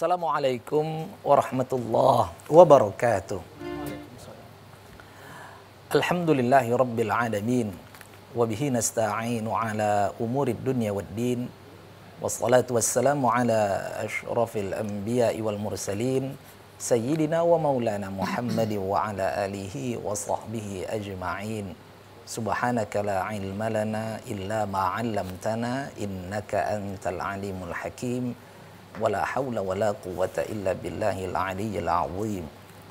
Assalamualaikum warahmatullahi wabarakatuh. Alhamdulillahi rabbil alamin wa bihi nasta'inu ala umuri dunya wad din wassalatu wassalamu ala asyrafil anbiya'i wal mursalin sayyidina wa maulana Muhammadin wa ala alihi wa sahbihi ajma'in. Subhanaka la ilma lana illa ma 'allamtana innaka antal alimul hakim. حول ولا قوة إلا illa العلي العظيم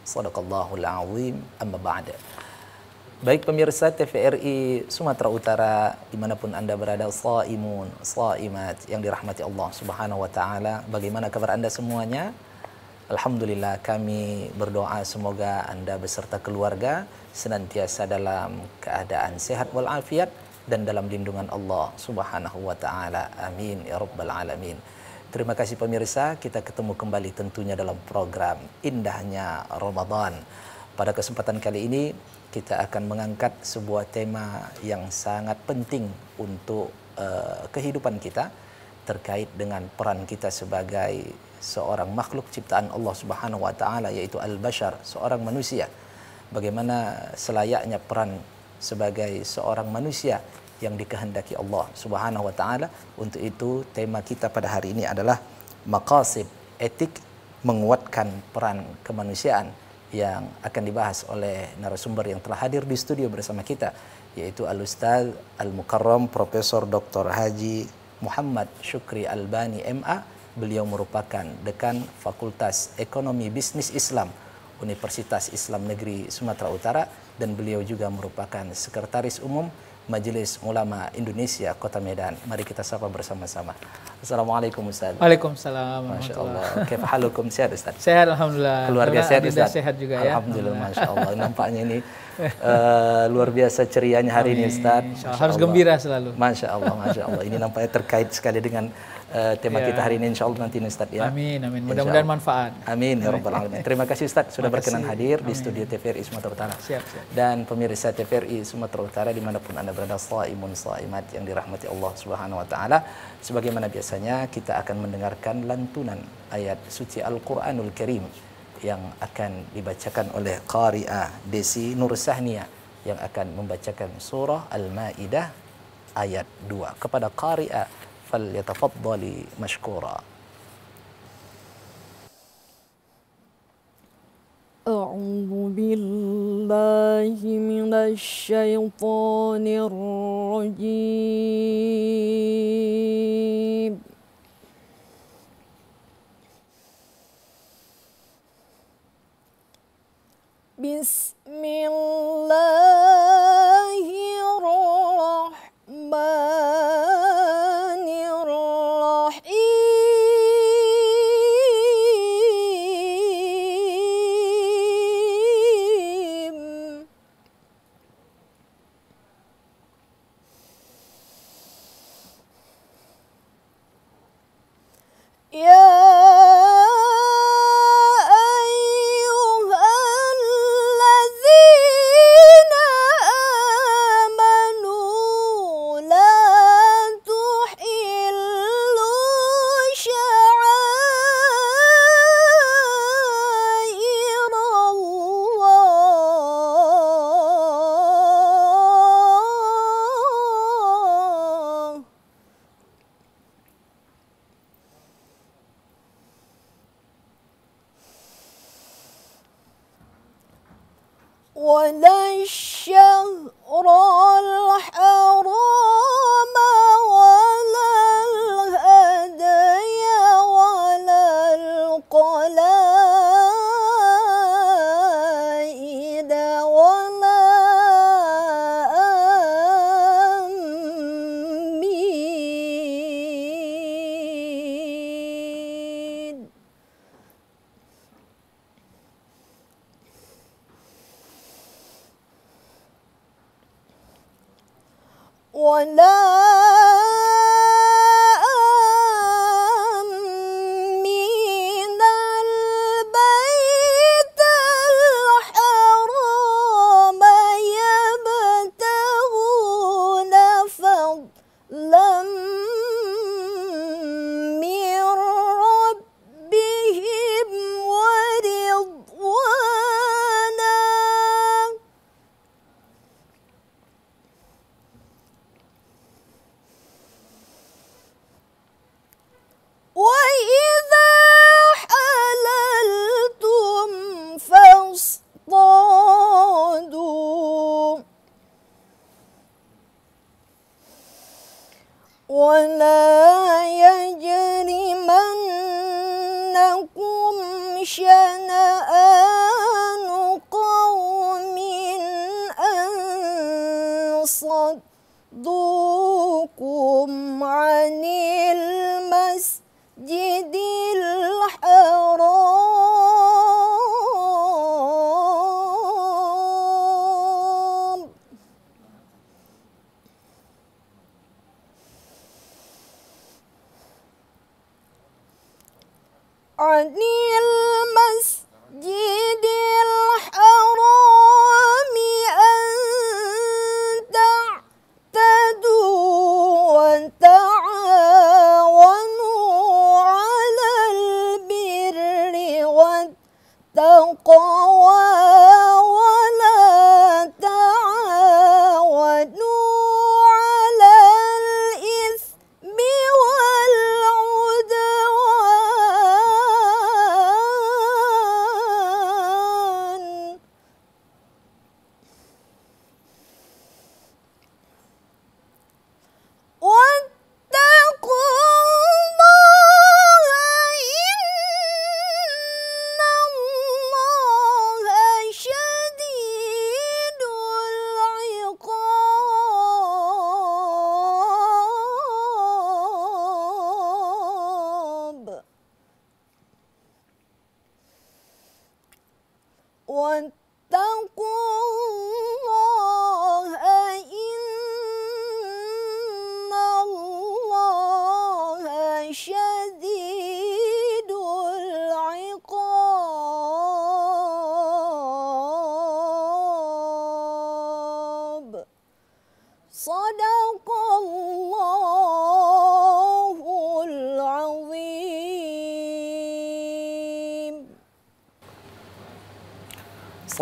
صدق الله العظيم أما بعد Baik pemirsa TVRI Sumatera Utara dimanapun anda berada Sa'imun, sa'imat yang dirahmati Allah subhanahu wa ta'ala Bagaimana kabar anda semuanya? Alhamdulillah kami berdoa semoga anda beserta keluarga Senantiasa dalam keadaan sehat walafiat Dan dalam lindungan Allah subhanahu wa ta'ala Amin ya rabbal alamin Terima kasih pemirsa, kita ketemu kembali tentunya dalam program Indahnya Ramadan. Pada kesempatan kali ini kita akan mengangkat sebuah tema yang sangat penting untuk uh, kehidupan kita terkait dengan peran kita sebagai seorang makhluk ciptaan Allah Subhanahu wa taala yaitu al-bashar, seorang manusia. Bagaimana selayaknya peran sebagai seorang manusia yang dikehendaki Allah Subhanahu wa taala. Untuk itu tema kita pada hari ini adalah maqasid etik menguatkan peran kemanusiaan yang akan dibahas oleh narasumber yang telah hadir di studio bersama kita yaitu Al Ustaz Al Mukarram Profesor Dr. Haji Muhammad Syukri Albani MA. Beliau merupakan dekan Fakultas Ekonomi Bisnis Islam Universitas Islam Negeri Sumatera Utara dan beliau juga merupakan sekretaris umum Majelis Ulama Indonesia Kota Medan. Mari kita sapa bersama-sama. Assalamualaikum Ustaz. Waalaikumsalam. Masya Allah. Kaifa halukum? Sehat Ustaz? Sehat Alhamdulillah. Keluarga sehat Ustaz? Sehat juga ya. Alhamdulillah Masya Allah. Nampaknya ini uh, luar biasa cerianya hari Amin. ini Ustaz. Harus gembira selalu. Masya Allah, Masya Allah. Ini nampaknya terkait sekali dengan uh, tema yeah. kita hari ini insya Allah nanti Ustaz ya. Amin, amin. Mudah-mudahan manfaat. Amin, ya Rabbal Alamin. Terima kasih Ustaz sudah Makasih. berkenan hadir amin. di studio TVRI Sumatera Utara. Siap, siap. Dan pemirsa TVRI Sumatera Utara dimanapun Anda berada, saimun saimat yang dirahmati Allah Subhanahu Wa Taala. Sebagaimana biasanya kita akan mendengarkan lantunan ayat suci Al-Quranul Karim yang akan dibacakan oleh Qari'ah Desi Nur Sahnia yang akan membacakan surah Al-Ma'idah ayat 2 kepada Qari'ah فليتفضل مشكورا أعوذ بالله من الشيطان الرجيم بسم الله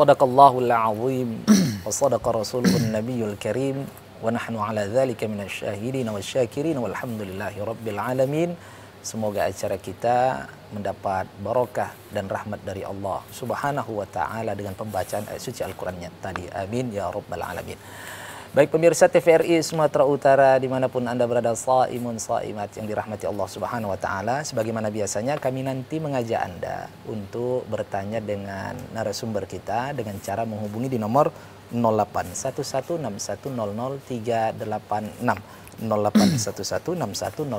الله العظيم وصدق رسوله النبي الكريم ونحن على ذلك من الشاهدين والشاكرين والحمد لله رب العالمين Semoga acara kita mendapat barokah dan rahmat dari Allah Subhanahu wa taala dengan pembacaan ayat suci Al-Qur'annya tadi. Amin ya rabbal alamin. Baik pemirsa TVRI Sumatera Utara dimanapun Anda berada, saimun saimat yang dirahmati Allah Subhanahu Wa Taala. Sebagaimana biasanya kami nanti mengajak Anda untuk bertanya dengan narasumber kita dengan cara menghubungi di nomor 081161000386. 08116100386.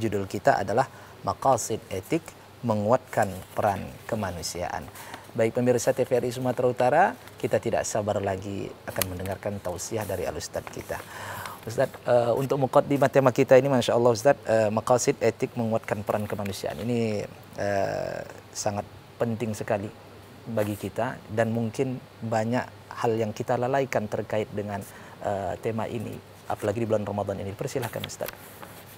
Judul kita adalah Maqasid Etik Menguatkan Peran Kemanusiaan. Baik pemirsa TVRI Sumatera Utara, kita tidak sabar lagi akan mendengarkan tausiah dari al-ustad kita. Ustaz, uh, untuk mukaddimah tema kita ini Masya Allah Ustaz, uh, eh, makasid etik menguatkan peran kemanusiaan. Ini uh, sangat penting sekali bagi kita dan mungkin banyak hal yang kita lalaikan terkait dengan uh, tema ini. Apalagi di bulan Ramadan ini. Persilahkan Ustaz.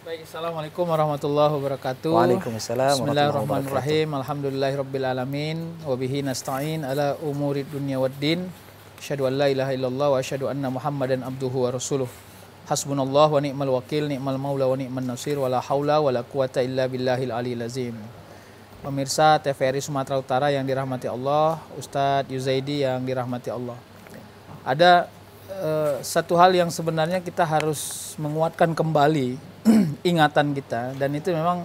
Baik, Assalamualaikum warahmatullahi wabarakatuh. Waalaikumsalam Bismillahirrahmanirrahim. Alhamdulillahirabbil alamin wa bihi nasta'in ala umurid dunia waddin. Asyhadu an la ilaha illallah wa asyhadu anna Muhammadan abduhu wa rasuluh. Hasbunallah wa ni'mal wakil, ni'mal maula wa ni'man nasir wa la haula wa la quwata illa billahil aliyil azim. Pemirsa TVRI Sumatera Utara yang dirahmati Allah, Ustadz Yuzaidi yang dirahmati Allah. Ada uh, satu hal yang sebenarnya kita harus menguatkan kembali ingatan kita dan itu memang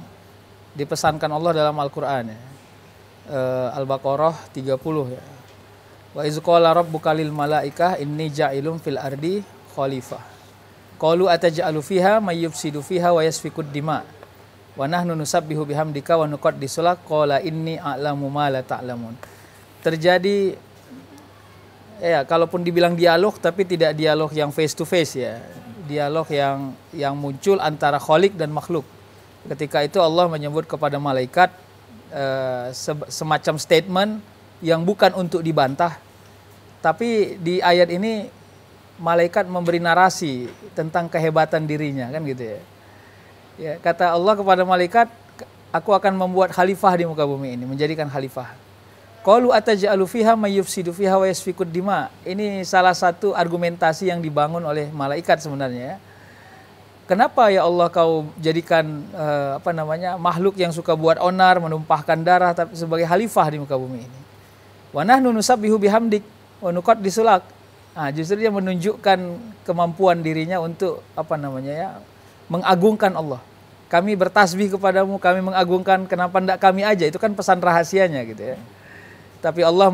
dipesankan Allah dalam Al-Qur'an ya. Eh, Al-Baqarah 30 ya. Wa iz qala rabbuka lil malaikah inni ja'ilun fil ardi khalifah. Qalu ataj'alu fiha may yufsidu fiha wa yasfikud dima' wa nahnu nusabbihu bihamdika wa nuqad lak qala inni a'lamu ma la ta'lamun. Terjadi ya kalaupun dibilang dialog tapi tidak dialog yang face to face ya dialog yang yang muncul antara kholik dan makhluk. Ketika itu Allah menyebut kepada malaikat e, eh, se semacam statement yang bukan untuk dibantah, tapi di ayat ini malaikat memberi narasi tentang kehebatan dirinya kan gitu ya. ya kata Allah kepada malaikat, aku akan membuat khalifah di muka bumi ini, menjadikan khalifah. Qalu ataj'alu fiha may yufsidu fiha wa yasfikud dima. Ini salah satu argumentasi yang dibangun oleh malaikat sebenarnya ya. Kenapa ya Allah kau jadikan eh, apa namanya makhluk yang suka buat onar, menumpahkan darah tapi sebagai Khalifah di muka bumi ini. Wa nahnu nusabbihu bihamdik wa disulak. Nah, justru dia menunjukkan kemampuan dirinya untuk apa namanya ya mengagungkan Allah. Kami bertasbih kepadamu, kami mengagungkan, kenapa ndak kami aja? Itu kan pesan rahasianya gitu ya. Hmm tapi Allah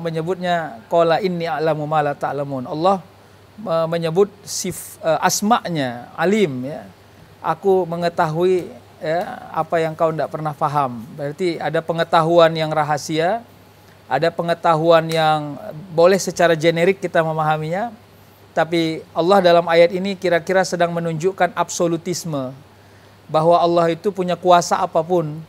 menyebutnya qala inni a'lamu ma la ta'lamun. Allah menyebut sif, eh, asma'nya alim ya. Aku mengetahui ya, apa yang kau tidak pernah faham. Berarti ada pengetahuan yang rahasia, ada pengetahuan yang boleh secara generik kita memahaminya, tapi Allah dalam ayat ini kira-kira sedang menunjukkan absolutisme bahwa Allah itu punya kuasa apapun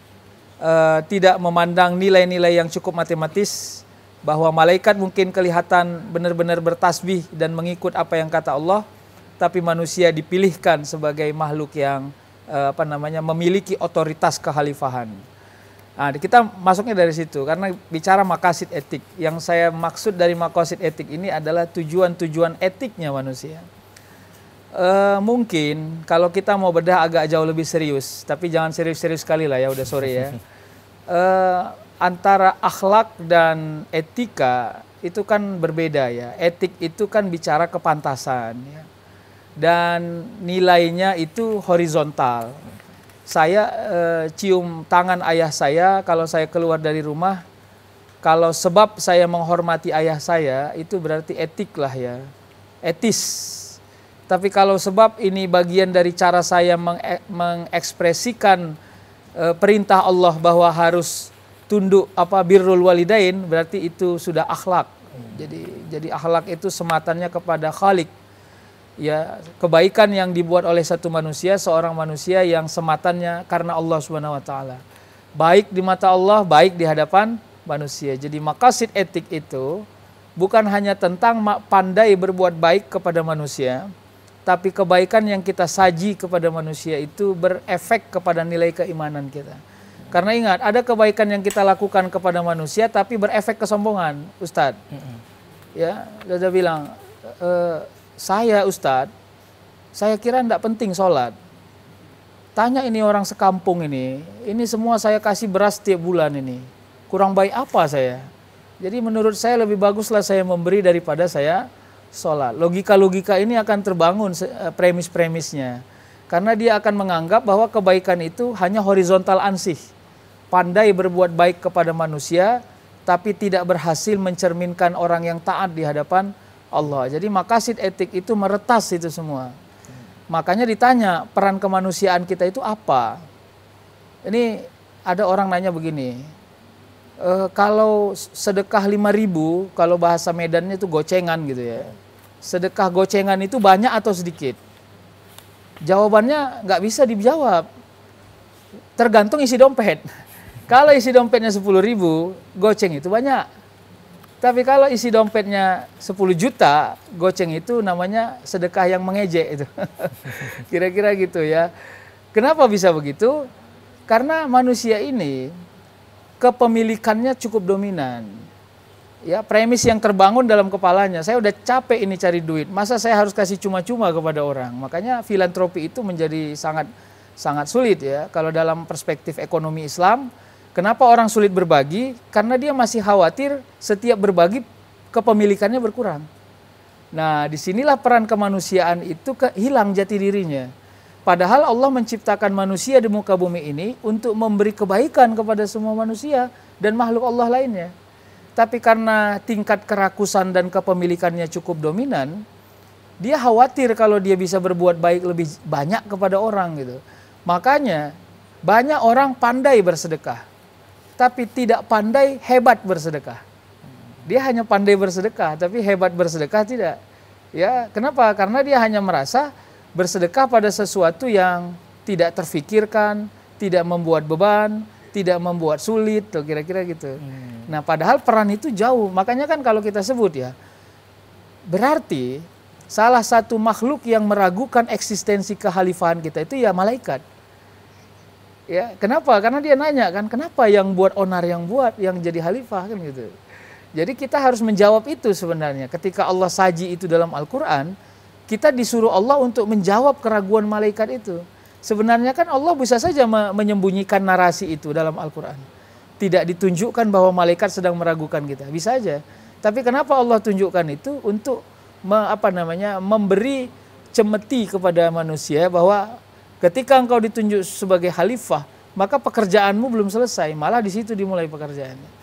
uh, tidak memandang nilai-nilai yang cukup matematis bahwa malaikat mungkin kelihatan benar-benar bertasbih dan mengikut apa yang kata Allah tapi manusia dipilihkan sebagai makhluk yang uh, apa namanya memiliki otoritas kehalifahan. Nah, kita masuknya dari situ karena bicara makasih etik. Yang saya maksud dari makasih etik ini adalah tujuan-tujuan etiknya manusia. Uh, mungkin kalau kita mau bedah agak jauh lebih serius, tapi jangan serius-serius sekali lah ya udah sore ya. Uh, antara akhlak dan etika itu kan berbeda ya. Etik itu kan bicara kepantasan ya. Dan nilainya itu horizontal. Saya uh, cium tangan ayah saya kalau saya keluar dari rumah. Kalau sebab saya menghormati ayah saya itu berarti etik lah ya. Etis tapi kalau sebab ini bagian dari cara saya eh, mengekspresikan eh, perintah Allah bahwa harus tunduk apa birrul walidain berarti itu sudah akhlak. Jadi jadi akhlak itu sematannya kepada Khalik. Ya, kebaikan yang dibuat oleh satu manusia, seorang manusia yang sematannya karena Allah Subhanahu wa taala. Baik di mata Allah, baik di hadapan manusia. Jadi makasid etik itu bukan hanya tentang pandai berbuat baik kepada manusia, tapi kebaikan yang kita saji kepada manusia itu berefek kepada nilai keimanan kita. Karena ingat, ada kebaikan yang kita lakukan kepada manusia tapi berefek kesombongan, Ustadz. Mm-hmm. Ya, Dada bilang, e, saya Ustadz, saya kira tidak penting sholat. Tanya ini orang sekampung ini, ini semua saya kasih beras tiap bulan ini. Kurang baik apa saya? Jadi menurut saya lebih baguslah saya memberi daripada saya sholat. Logika-logika ini akan terbangun eh, premis-premisnya. Karena dia akan menganggap bahwa kebaikan itu hanya horizontal ansih. Pandai berbuat baik kepada manusia, tapi tidak berhasil mencerminkan orang yang taat di hadapan Allah. Jadi makasih etik itu meretas itu semua. Makanya ditanya peran kemanusiaan kita itu apa? Ini ada orang nanya begini, uh, kalau sedekah 5000 kalau bahasa Medannya itu gocengan gitu ya. Sedekah gocengan itu banyak atau sedikit? Jawabannya nggak bisa dijawab. Tergantung isi dompet. kalau isi dompetnya sepuluh ribu, goceng itu banyak. Tapi kalau isi dompetnya 10 juta, goceng itu namanya sedekah yang mengejek itu. Kira-kira gitu ya. Kenapa bisa begitu? Karena manusia ini kepemilikannya cukup dominan. Ya, premis yang terbangun dalam kepalanya. Saya udah capek ini cari duit. Masa saya harus kasih cuma-cuma kepada orang? Makanya filantropi itu menjadi sangat sangat sulit ya. Kalau dalam perspektif ekonomi Islam, kenapa orang sulit berbagi? Karena dia masih khawatir setiap berbagi kepemilikannya berkurang. Nah, disinilah peran kemanusiaan itu ke, hilang jati dirinya. Padahal Allah menciptakan manusia di muka bumi ini untuk memberi kebaikan kepada semua manusia dan makhluk Allah lainnya. Tapi karena tingkat kerakusan dan kepemilikannya cukup dominan, dia khawatir kalau dia bisa berbuat baik lebih banyak kepada orang gitu. Makanya banyak orang pandai bersedekah, tapi tidak pandai hebat bersedekah. Dia hanya pandai bersedekah, tapi hebat bersedekah tidak. Ya, kenapa? Karena dia hanya merasa bersedekah pada sesuatu yang tidak terfikirkan, tidak membuat beban, tidak membuat sulit, tuh kira-kira gitu. Hmm. Nah, padahal peran itu jauh. Makanya kan kalau kita sebut ya, berarti salah satu makhluk yang meragukan eksistensi kehalifahan kita itu ya malaikat. Ya, kenapa? Karena dia nanya kan, kenapa yang buat onar yang buat yang jadi khalifah kan gitu. Jadi kita harus menjawab itu sebenarnya. Ketika Allah saji itu dalam Al-Qur'an, kita disuruh Allah untuk menjawab keraguan malaikat itu. Sebenarnya kan Allah bisa saja menyembunyikan narasi itu dalam Al-Quran. Tidak ditunjukkan bahwa malaikat sedang meragukan kita, bisa saja. Tapi kenapa Allah tunjukkan itu untuk me, apa namanya memberi cemeti kepada manusia bahwa ketika engkau ditunjuk sebagai khalifah, maka pekerjaanmu belum selesai, malah di situ dimulai pekerjaannya.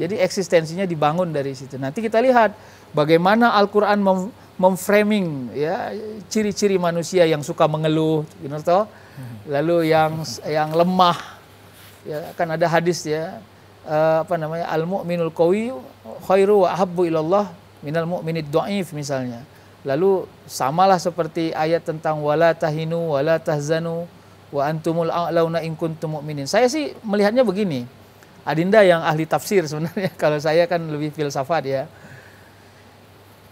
Jadi eksistensinya dibangun dari situ. Nanti kita lihat bagaimana Al-Quran memframing ya ciri-ciri manusia yang suka mengeluh, you know, toh? lalu yang yang lemah, ya kan ada hadis ya uh, apa namanya al mu'minul qawi khairu wa habbu ilallah minal mu'minid dhaif misalnya. Lalu samalah seperti ayat tentang wala tahinu wala tahzanu wa antumul a'launa in kuntum mu'minin. Saya sih melihatnya begini. Adinda yang ahli tafsir sebenarnya kalau saya kan lebih filsafat ya.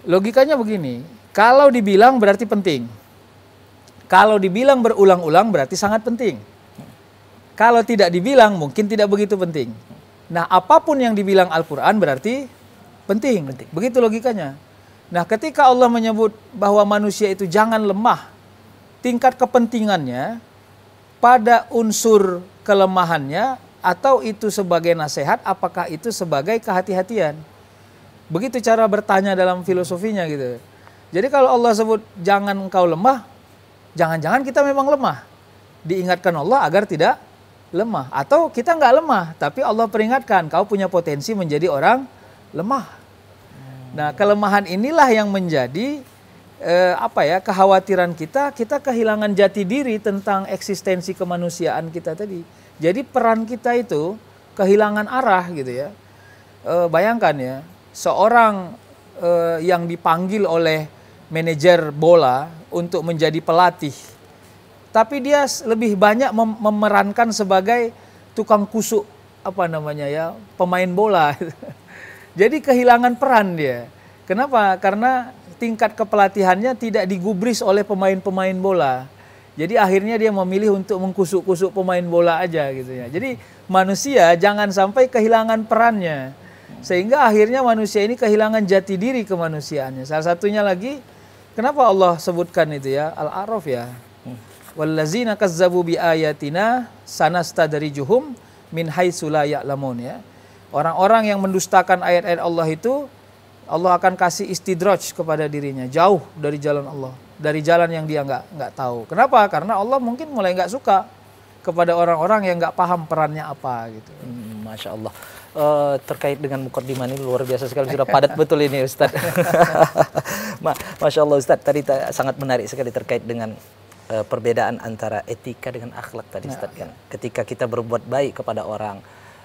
Logikanya begini, kalau dibilang berarti penting. Kalau dibilang berulang-ulang berarti sangat penting. Kalau tidak dibilang mungkin tidak begitu penting. Nah, apapun yang dibilang Al-Qur'an berarti penting. penting. Begitu logikanya. Nah, ketika Allah menyebut bahwa manusia itu jangan lemah, tingkat kepentingannya pada unsur kelemahannya atau itu sebagai nasihat, apakah itu sebagai kehati-hatian? Begitu cara bertanya dalam filosofinya gitu. Jadi kalau Allah sebut jangan engkau lemah, jangan-jangan kita memang lemah. Diingatkan Allah agar tidak lemah. Atau kita nggak lemah, tapi Allah peringatkan kau punya potensi menjadi orang lemah. Nah kelemahan inilah yang menjadi eh, apa ya kekhawatiran kita, kita kehilangan jati diri tentang eksistensi kemanusiaan kita tadi. Jadi peran kita itu kehilangan arah gitu ya. Eh, bayangkan ya, seorang uh, yang dipanggil oleh manajer bola untuk menjadi pelatih, tapi dia lebih banyak mem memerankan sebagai tukang kusuk apa namanya ya pemain bola. Jadi kehilangan peran dia. Kenapa? Karena tingkat kepelatihannya tidak digubris oleh pemain-pemain bola. Jadi akhirnya dia memilih untuk mengkusuk-kusuk pemain bola aja gitu ya. Jadi manusia jangan sampai kehilangan perannya. Sehingga akhirnya manusia ini kehilangan jati diri kemanusiaannya. Salah satunya lagi, kenapa Allah sebutkan itu ya, Al-A'raf ya. Wallazina kazzabu bi ayatina sanasta dari juhum min haitsu la ya'lamun ya. Orang-orang yang mendustakan ayat-ayat Allah itu Allah akan kasih istidraj kepada dirinya jauh dari jalan Allah, dari jalan yang dia nggak nggak tahu. Kenapa? Karena Allah mungkin mulai nggak suka kepada orang-orang yang nggak paham perannya apa gitu. Hmm. Masya Allah. Uh, terkait dengan mukadimah ini luar biasa sekali sudah padat betul ini Ustaz. Ma Masya Allah Ustaz tadi ta sangat menarik sekali terkait dengan uh, perbedaan antara etika dengan akhlak tadi Ustaz nah. kan. Ketika kita berbuat baik kepada orang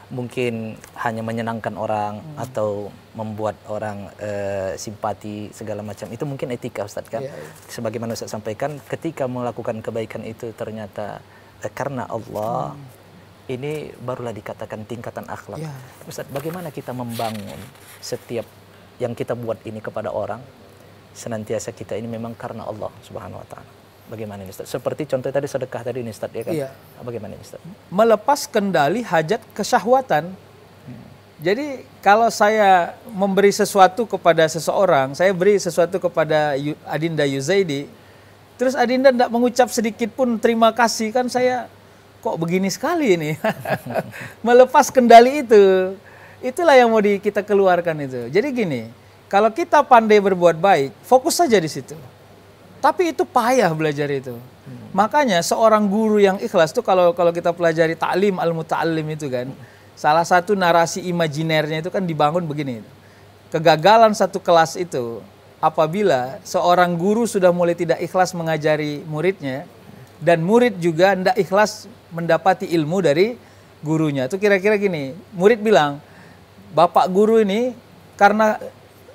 mungkin hanya menyenangkan orang hmm. atau membuat orang uh, simpati segala macam itu mungkin etika Ustaz kan. Yeah, iya. Sebagaimana Ustaz sampaikan ketika melakukan kebaikan itu ternyata karena Allah hmm ini barulah dikatakan tingkatan akhlak. Ya. Ustaz, bagaimana kita membangun setiap yang kita buat ini kepada orang senantiasa kita ini memang karena Allah Subhanahu wa taala. Bagaimana ini Ustaz? Seperti contoh tadi sedekah tadi ini Ustaz ya kan. Ya. Bagaimana ini Ustaz? Melepas kendali hajat kesahwatan. Jadi kalau saya memberi sesuatu kepada seseorang, saya beri sesuatu kepada Adinda Yuzaidi, terus Adinda tidak mengucap sedikit pun terima kasih kan saya kok begini sekali ini. Melepas kendali itu. Itulah yang mau di, kita keluarkan itu. Jadi gini, kalau kita pandai berbuat baik, fokus saja di situ. Tapi itu payah belajar itu. Hmm. Makanya seorang guru yang ikhlas tuh kalau kalau kita pelajari taklim al muta'allim itu kan, salah satu narasi imajinernya itu kan dibangun begini. Kegagalan satu kelas itu apabila seorang guru sudah mulai tidak ikhlas mengajari muridnya dan murid juga tidak ikhlas mendapati ilmu dari gurunya. Itu kira-kira gini, murid bilang, "Bapak guru ini karena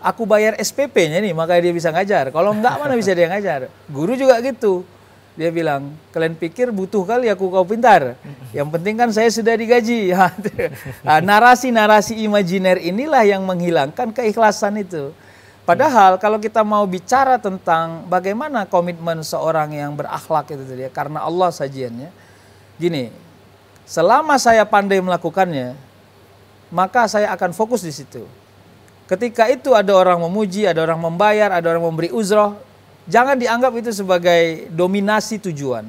aku bayar SPP-nya nih, makanya dia bisa ngajar. Kalau enggak mana bisa dia ngajar?" Guru juga gitu. Dia bilang, "Kalian pikir butuh kali aku kau pintar. Yang penting kan saya sudah digaji." Nah, nah, narasi-narasi imajiner inilah yang menghilangkan keikhlasan itu. Padahal kalau kita mau bicara tentang bagaimana komitmen seorang yang berakhlak itu dia ya, karena Allah sajiannya, gini, selama saya pandai melakukannya, maka saya akan fokus di situ. Ketika itu ada orang memuji, ada orang membayar, ada orang memberi uzroh, jangan dianggap itu sebagai dominasi tujuan.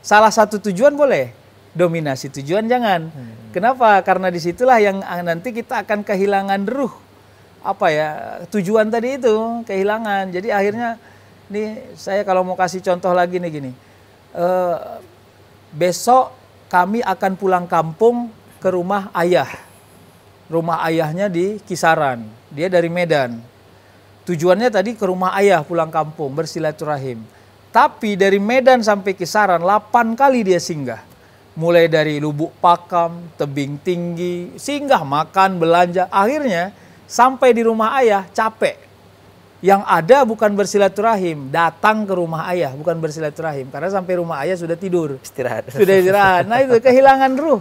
Salah satu tujuan boleh, dominasi tujuan jangan. Hmm. Kenapa? Karena disitulah yang nanti kita akan kehilangan ruh apa ya tujuan tadi itu kehilangan. Jadi akhirnya nih saya kalau mau kasih contoh lagi nih gini, uh, besok kami akan pulang kampung ke rumah ayah. Rumah ayahnya di Kisaran. Dia dari Medan. Tujuannya tadi ke rumah ayah pulang kampung bersilaturahim. Tapi dari Medan sampai Kisaran 8 kali dia singgah. Mulai dari Lubuk Pakam, Tebing Tinggi, singgah makan, belanja. Akhirnya sampai di rumah ayah capek. Yang ada bukan bersilaturahim, datang ke rumah ayah bukan bersilaturahim karena sampai rumah ayah sudah tidur, istirahat. Sudah istirahat. Nah, itu kehilangan ruh.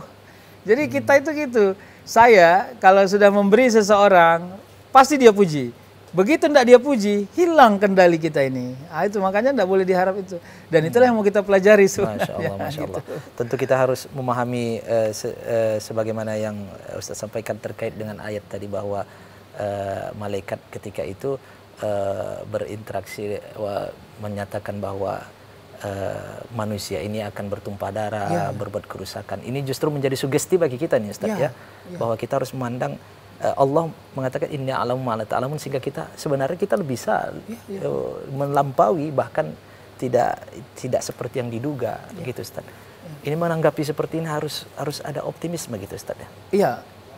Jadi hmm. kita itu gitu. Saya kalau sudah memberi seseorang pasti dia puji. Begitu tidak dia puji, hilang kendali kita ini. Nah, itu makanya tidak boleh diharap itu. Dan hmm. itulah yang mau kita pelajari sebenarnya. Masya Allah, Masya Allah. Gitu. Tentu kita harus memahami uh, se uh, sebagaimana yang Ustaz sampaikan terkait dengan ayat tadi bahwa uh, malaikat ketika itu Eh, berinteraksi menyatakan bahwa eh, manusia ini akan bertumpah darah, ya, berbuat kerusakan. Ini justru menjadi sugesti bagi kita nih Ustaz ya, ya, ya. bahwa kita harus memandang eh, Allah mengatakan ini alam malat alamun sehingga kita sebenarnya kita bisa ya, ya. melampaui bahkan tidak tidak seperti yang diduga ya. gitu Ustaz. Ya. Ini menanggapi seperti ini harus harus ada optimisme gitu Ustaz ya. Iya.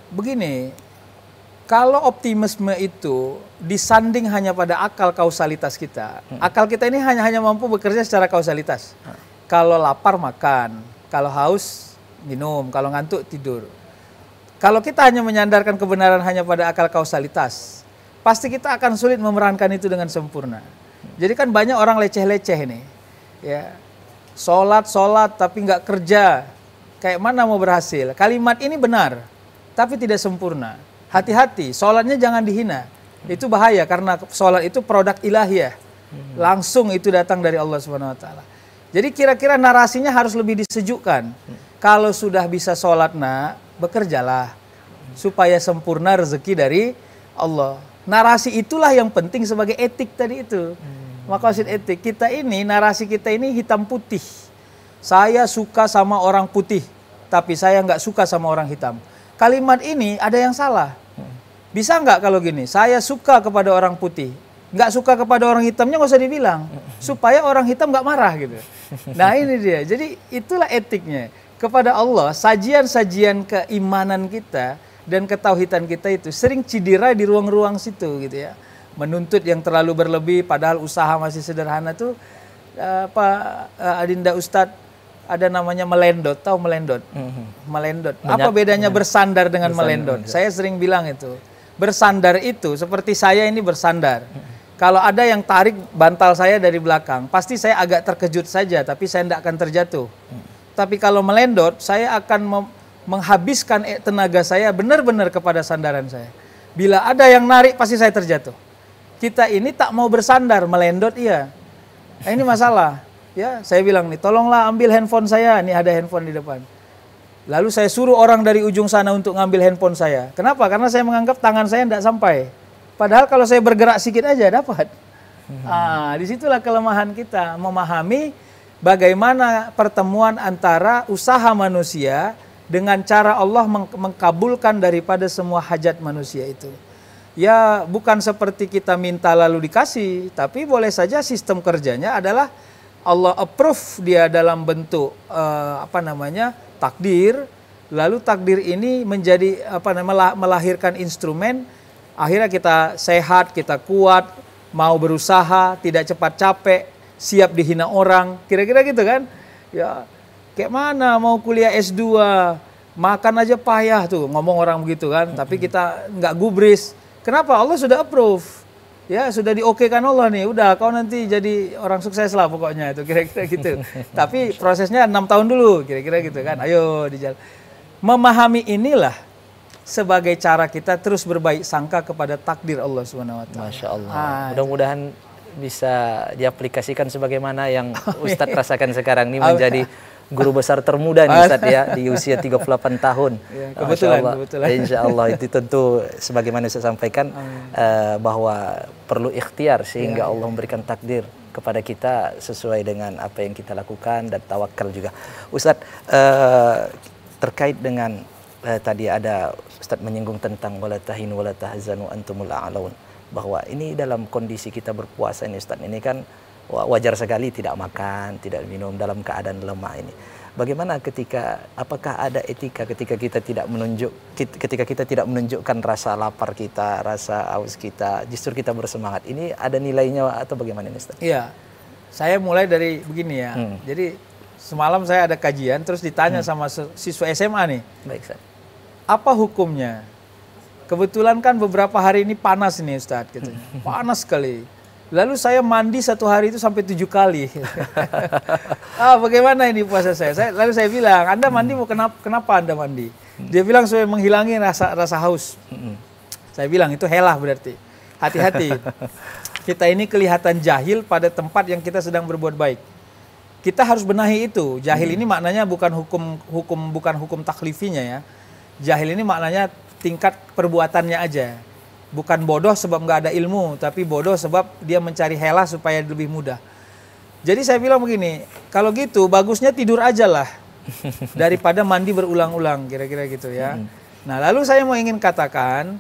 Begini, kalau optimisme itu disanding hanya pada akal kausalitas kita, hmm. akal kita ini hanya hanya mampu bekerja secara kausalitas. Hmm. Kalau lapar makan, kalau haus minum, kalau ngantuk tidur. Kalau kita hanya menyandarkan kebenaran hanya pada akal kausalitas, pasti kita akan sulit memerankan itu dengan sempurna. Hmm. Jadi kan banyak orang leceh-leceh ini, ya sholat sholat tapi nggak kerja, kayak mana mau berhasil? Kalimat ini benar, tapi tidak sempurna hati-hati sholatnya jangan dihina itu bahaya karena sholat itu produk ilahiyah hmm. langsung itu datang dari Allah Subhanahu Wa Taala jadi kira-kira narasinya harus lebih disejukkan hmm. kalau sudah bisa sholat nak bekerjalah supaya sempurna rezeki dari Allah narasi itulah yang penting sebagai etik tadi itu hmm. makasih etik kita ini narasi kita ini hitam putih saya suka sama orang putih tapi saya nggak suka sama orang hitam kalimat ini ada yang salah. Bisa nggak kalau gini? Saya suka kepada orang putih, nggak suka kepada orang hitamnya nggak usah dibilang, supaya orang hitam nggak marah gitu. Nah ini dia. Jadi itulah etiknya kepada Allah. Sajian-sajian keimanan kita dan ketauhidan kita itu sering cidirai di ruang-ruang situ gitu ya. Menuntut yang terlalu berlebih, padahal usaha masih sederhana tuh eh, apa eh, Adinda Ustadz ada namanya melendot, tahu melendot? Mm-hmm. Melendot. Banyak, Apa bedanya iya. bersandar dengan bersandar, melendot? Iya. Saya sering bilang itu. Bersandar itu seperti saya ini bersandar. Mm-hmm. Kalau ada yang tarik bantal saya dari belakang, pasti saya agak terkejut saja, tapi saya tidak akan terjatuh. Mm-hmm. Tapi kalau melendot, saya akan menghabiskan e-, tenaga saya benar-benar kepada sandaran saya. Bila ada yang narik, pasti saya terjatuh. Kita ini tak mau bersandar, melendot iya. Nah, ini masalah. Ya, saya bilang nih, tolonglah ambil handphone saya. Ini ada handphone di depan. Lalu saya suruh orang dari ujung sana untuk ngambil handphone saya. Kenapa? Karena saya menganggap tangan saya tidak sampai. Padahal kalau saya bergerak sedikit aja dapat. Hmm. Ah, disitulah kelemahan kita memahami bagaimana pertemuan antara usaha manusia dengan cara Allah meng mengkabulkan daripada semua hajat manusia itu. Ya bukan seperti kita minta lalu dikasih, tapi boleh saja sistem kerjanya adalah Allah approve dia dalam bentuk uh, apa namanya takdir lalu takdir ini menjadi apa namanya melahirkan instrumen akhirnya kita sehat kita kuat mau berusaha tidak cepat capek siap dihina orang kira-kira gitu kan ya kayak mana mau kuliah S2 makan aja payah tuh ngomong orang begitu kan tapi kita nggak gubris kenapa Allah sudah approve ya sudah di diokekan Allah nih udah kau nanti jadi orang sukses lah pokoknya itu kira-kira gitu tapi prosesnya enam tahun dulu kira-kira gitu kan ayo dijalan memahami inilah sebagai cara kita terus berbaik sangka kepada takdir Allah Swt. Masya Allah. Ah, Mudah-mudahan bisa diaplikasikan sebagaimana yang Ustadz rasakan sekarang ini menjadi guru besar termuda nih Ustaz ya di usia 38 tahun. Ya, kebetulan, Insya Allah, kebetulan. Insya Allah itu tentu sebagaimana saya sampaikan uh, bahwa perlu ikhtiar sehingga ya, Allah memberikan takdir kepada kita sesuai dengan apa yang kita lakukan dan tawakal juga. Ustaz uh, eh, terkait dengan uh, tadi ada Ustaz menyinggung tentang wala tahin wala tahzanu antumul a'laun bahwa ini dalam kondisi kita berpuasa ini Ustaz ini kan wajar sekali tidak makan, tidak minum dalam keadaan lemah ini. Bagaimana ketika apakah ada etika ketika kita tidak menunjuk ketika kita tidak menunjukkan rasa lapar kita, rasa haus kita, justru kita bersemangat. Ini ada nilainya atau bagaimana ini, Ustaz? Iya. Saya mulai dari begini ya. Hmm. Jadi semalam saya ada kajian terus ditanya hmm. sama siswa SMA nih. Baik, Ustaz. Apa hukumnya? Kebetulan kan beberapa hari ini panas ini Ustadz gitu. Panas sekali Lalu saya mandi satu hari itu sampai tujuh kali. ah, bagaimana ini puasa saya? saya? Lalu saya bilang, Anda mandi mau kenapa? Kenapa Anda mandi? Hmm. Dia bilang supaya menghilangi rasa rasa haus. Hmm. Saya bilang itu helah berarti. Hati-hati. Kita ini kelihatan jahil pada tempat yang kita sedang berbuat baik. Kita harus benahi itu. Jahil hmm. ini maknanya bukan hukum hukum bukan hukum taklifinya ya. Jahil ini maknanya tingkat perbuatannya aja bukan bodoh sebab nggak ada ilmu, tapi bodoh sebab dia mencari helah supaya lebih mudah. Jadi saya bilang begini, kalau gitu bagusnya tidur aja lah daripada mandi berulang-ulang, kira-kira gitu ya. Hmm. Nah lalu saya mau ingin katakan,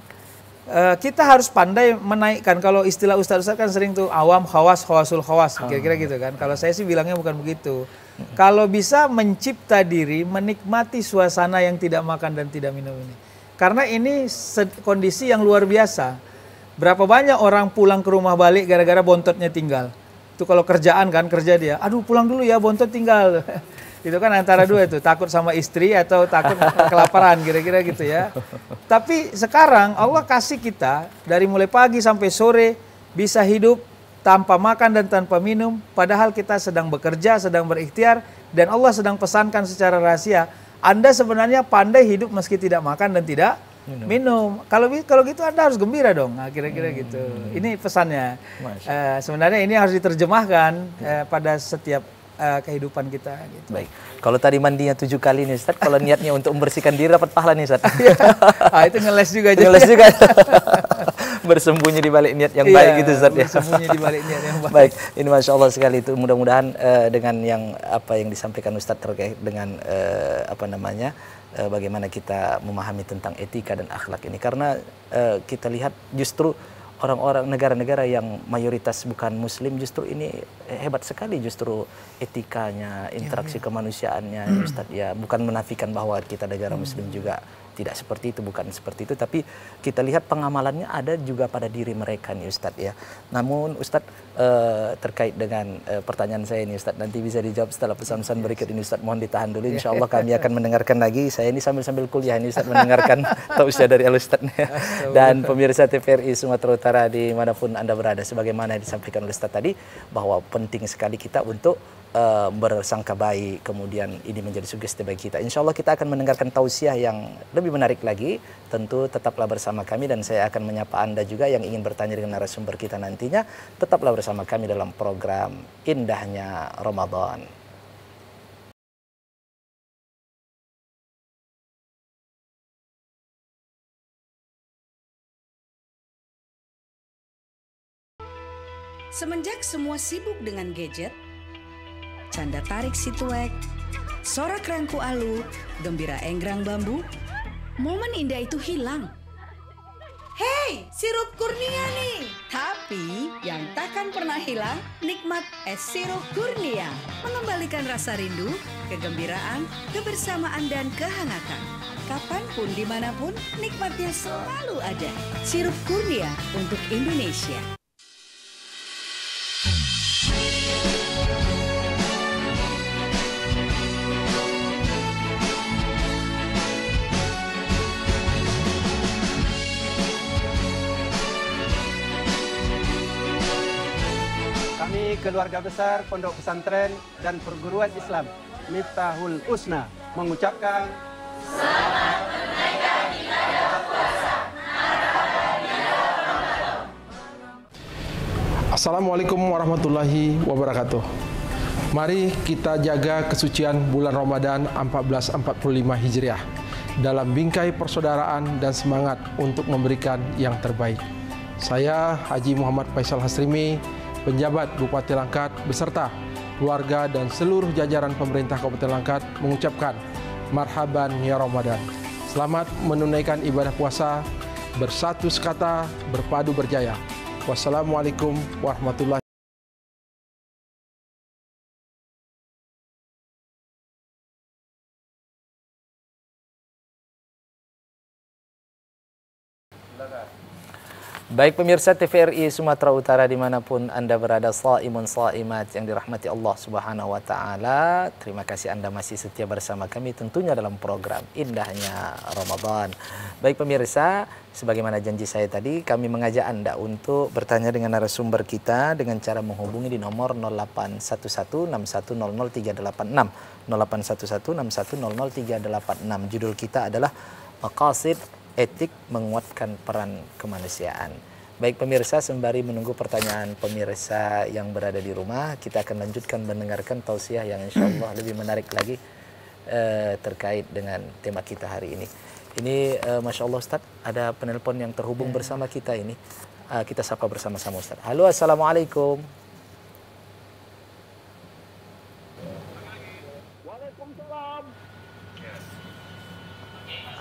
eh, kita harus pandai menaikkan. Kalau istilah ustaz-ustaz kan sering tuh awam khawas, khawasul khawas, ah, kira-kira gitu kan. Ah. Kalau saya sih bilangnya bukan begitu. Hmm. Kalau bisa mencipta diri, menikmati suasana yang tidak makan dan tidak minum ini karena ini kondisi yang luar biasa. Berapa banyak orang pulang ke rumah balik gara-gara bontotnya tinggal. Itu kalau kerjaan kan kerja dia, aduh pulang dulu ya bontot tinggal. itu kan antara dua itu, takut sama istri atau takut kelaparan kira-kira gitu ya. Tapi sekarang Allah kasih kita dari mulai pagi sampai sore bisa hidup tanpa makan dan tanpa minum padahal kita sedang bekerja, sedang berikhtiar dan Allah sedang pesankan secara rahasia anda sebenarnya pandai hidup meski tidak makan dan tidak minum. Kalau kalau gitu Anda harus gembira dong. Nah, kira-kira hmm. gitu. Ini pesannya. Uh, sebenarnya ini harus diterjemahkan uh, pada setiap uh, kehidupan kita. Gitu. Baik. Kalau tadi mandinya tujuh kali nih Ustaz, kalau niatnya untuk membersihkan diri dapat pahala nih Ustaz. Iya. ah, itu ngeles juga. Ngeles juga. bersembunyi di balik niat yang iya, baik gitu Ustaz ya. Bersembunyi di balik niat yang baik. baik. Ini Masya Allah sekali itu mudah-mudahan uh, dengan yang apa yang disampaikan Ustaz terkait dengan uh, apa namanya eh, bagaimana kita memahami tentang etika dan akhlak ini karena uh, kita lihat justru orang-orang negara-negara yang mayoritas bukan muslim justru ini hebat sekali justru etikanya, iya, interaksi iya. ya, ya. kemanusiaannya Ustaz ya. Bukan menafikan bahwa kita negara muslim juga tidak seperti itu, bukan seperti itu. Tapi kita lihat pengamalannya ada juga pada diri mereka nih Ustadz ya. Namun Ustadz eh, terkait dengan eh, pertanyaan saya ini Ustadz, nanti bisa dijawab setelah pesan-pesan berikut ini Ustadz. Mohon ditahan dulu, insya Allah kami akan mendengarkan lagi. Saya ini sambil-sambil kuliah ini Ustadz mendengarkan usia dari al Ustadz. Dan pemirsa TVRI Sumatera Utara di manapun Anda berada, sebagaimana disampaikan oleh Ustadz tadi, bahwa penting sekali kita untuk uh, bersangka baik, kemudian ini menjadi sugesti bagi kita. Insya Allah kita akan mendengarkan tausiah yang lebih menarik lagi. Tentu tetaplah bersama kami dan saya akan menyapa Anda juga yang ingin bertanya dengan narasumber kita nantinya. Tetaplah bersama kami dalam program Indahnya Ramadan. Semenjak semua sibuk dengan gadget, canda tarik situek, sorak rangku alu, gembira enggrang bambu, momen indah itu hilang. Hei, sirup kurnia nih. Tapi yang takkan pernah hilang, nikmat es sirup kurnia. Mengembalikan rasa rindu, kegembiraan, kebersamaan, dan kehangatan. Kapanpun, dimanapun, nikmatnya selalu ada. Sirup kurnia untuk Indonesia. keluarga besar Pondok Pesantren dan Perguruan Islam Miftahul Usna mengucapkan Selamat menaikkan ibadah puasa Assalamualaikum warahmatullahi wabarakatuh. Mari kita jaga kesucian bulan Ramadan 1445 Hijriah dalam bingkai persaudaraan dan semangat untuk memberikan yang terbaik. Saya Haji Muhammad Faisal Hasrimi penjabat Bupati Langkat beserta keluarga dan seluruh jajaran pemerintah Kabupaten Langkat mengucapkan marhaban ya Ramadan. Selamat menunaikan ibadah puasa bersatu sekata berpadu berjaya. Wassalamualaikum warahmatullahi Baik pemirsa TVRI Sumatera Utara dimanapun Anda berada, Imun sa'imat yang dirahmati Allah Subhanahu Wa Taala. Terima kasih Anda masih setia bersama kami tentunya dalam program Indahnya Ramadan. Baik pemirsa, sebagaimana janji saya tadi, kami mengajak Anda untuk bertanya dengan narasumber kita dengan cara menghubungi di nomor 08116100386, 08116100386. Judul kita adalah Maqasid etik menguatkan peran kemanusiaan. Baik pemirsa, sembari menunggu pertanyaan pemirsa yang berada di rumah, kita akan lanjutkan mendengarkan tausiah yang insya Allah lebih menarik lagi eh, terkait dengan tema kita hari ini. Ini eh, Masya Allah Ustaz, ada penelpon yang terhubung hmm. bersama kita ini. Eh, kita sapa bersama-sama Ustaz. Halo, Assalamualaikum. Waalaikumsalam.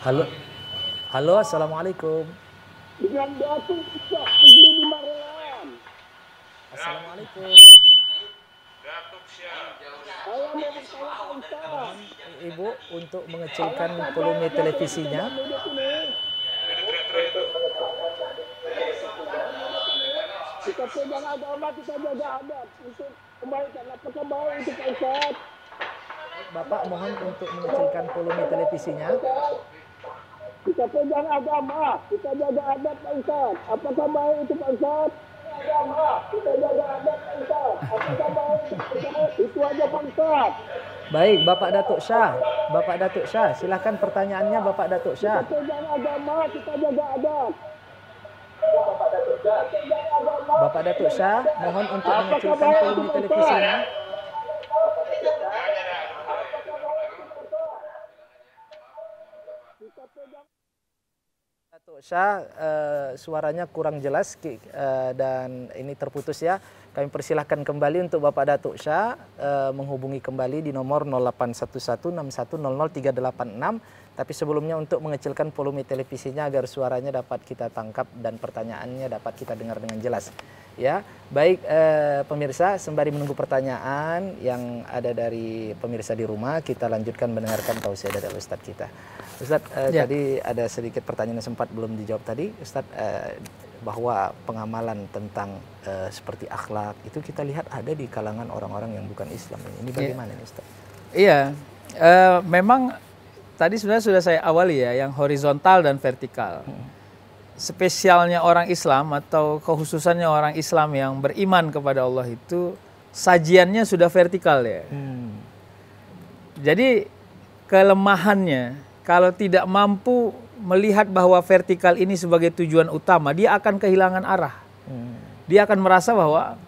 Halo, halo, Assalamualaikum dengan batu pecah ini di relawan. Assalamualaikum. Mohon ibu untuk mengecilkan volume televisinya. Kita pegang agama, kita jaga adat untuk kebaikan, apa kebaikan untuk Bapak mohon untuk mengecilkan volume televisinya. Kita pegang agama, kita jaga adat Pak Ustaz. Apakah baik itu Pak Ustaz? Agama, kita jaga adat Pak Ustaz. Apakah baik itu Pak Ustaz? Itu aja Pak Ustaz. Baik, Bapak Datuk Syah. Bapak Datuk Syah, silakan pertanyaannya Bapak Datuk Syah. Kita pegang agama, kita jaga adat. Bapak Datuk Syah, mohon untuk mengecilkan volume televisinya. Tosha, uh, eh, suaranya kurang jelas uh, dan ini terputus ya. Kami persilahkan kembali untuk Bapak Datuk Syah eh, uh, menghubungi kembali di nomor 081161003886. Tapi sebelumnya untuk mengecilkan volume televisinya agar suaranya dapat kita tangkap dan pertanyaannya dapat kita dengar dengan jelas. Ya, baik uh, pemirsa sembari menunggu pertanyaan yang ada dari pemirsa di rumah, kita lanjutkan mendengarkan tausiah dari Ustadz kita. Ustad uh, eh, ya. tadi ada sedikit pertanyaan yang sempat belum dijawab tadi, Ustad uh, eh, bahwa pengamalan tentang uh, seperti akhlak itu kita lihat ada di kalangan orang-orang yang bukan Islam. Ini ya. bagaimana ya. nih Iya, uh, memang tadi sebenarnya sudah saya awali ya, yang horizontal dan vertikal. Hmm. Spesialnya orang Islam atau kehususannya orang Islam yang beriman kepada Allah itu sajiannya sudah vertikal ya. Hmm. Jadi kelemahannya kalau tidak mampu melihat bahwa vertikal ini sebagai tujuan utama, dia akan kehilangan arah. Hmm. Dia akan merasa bahwa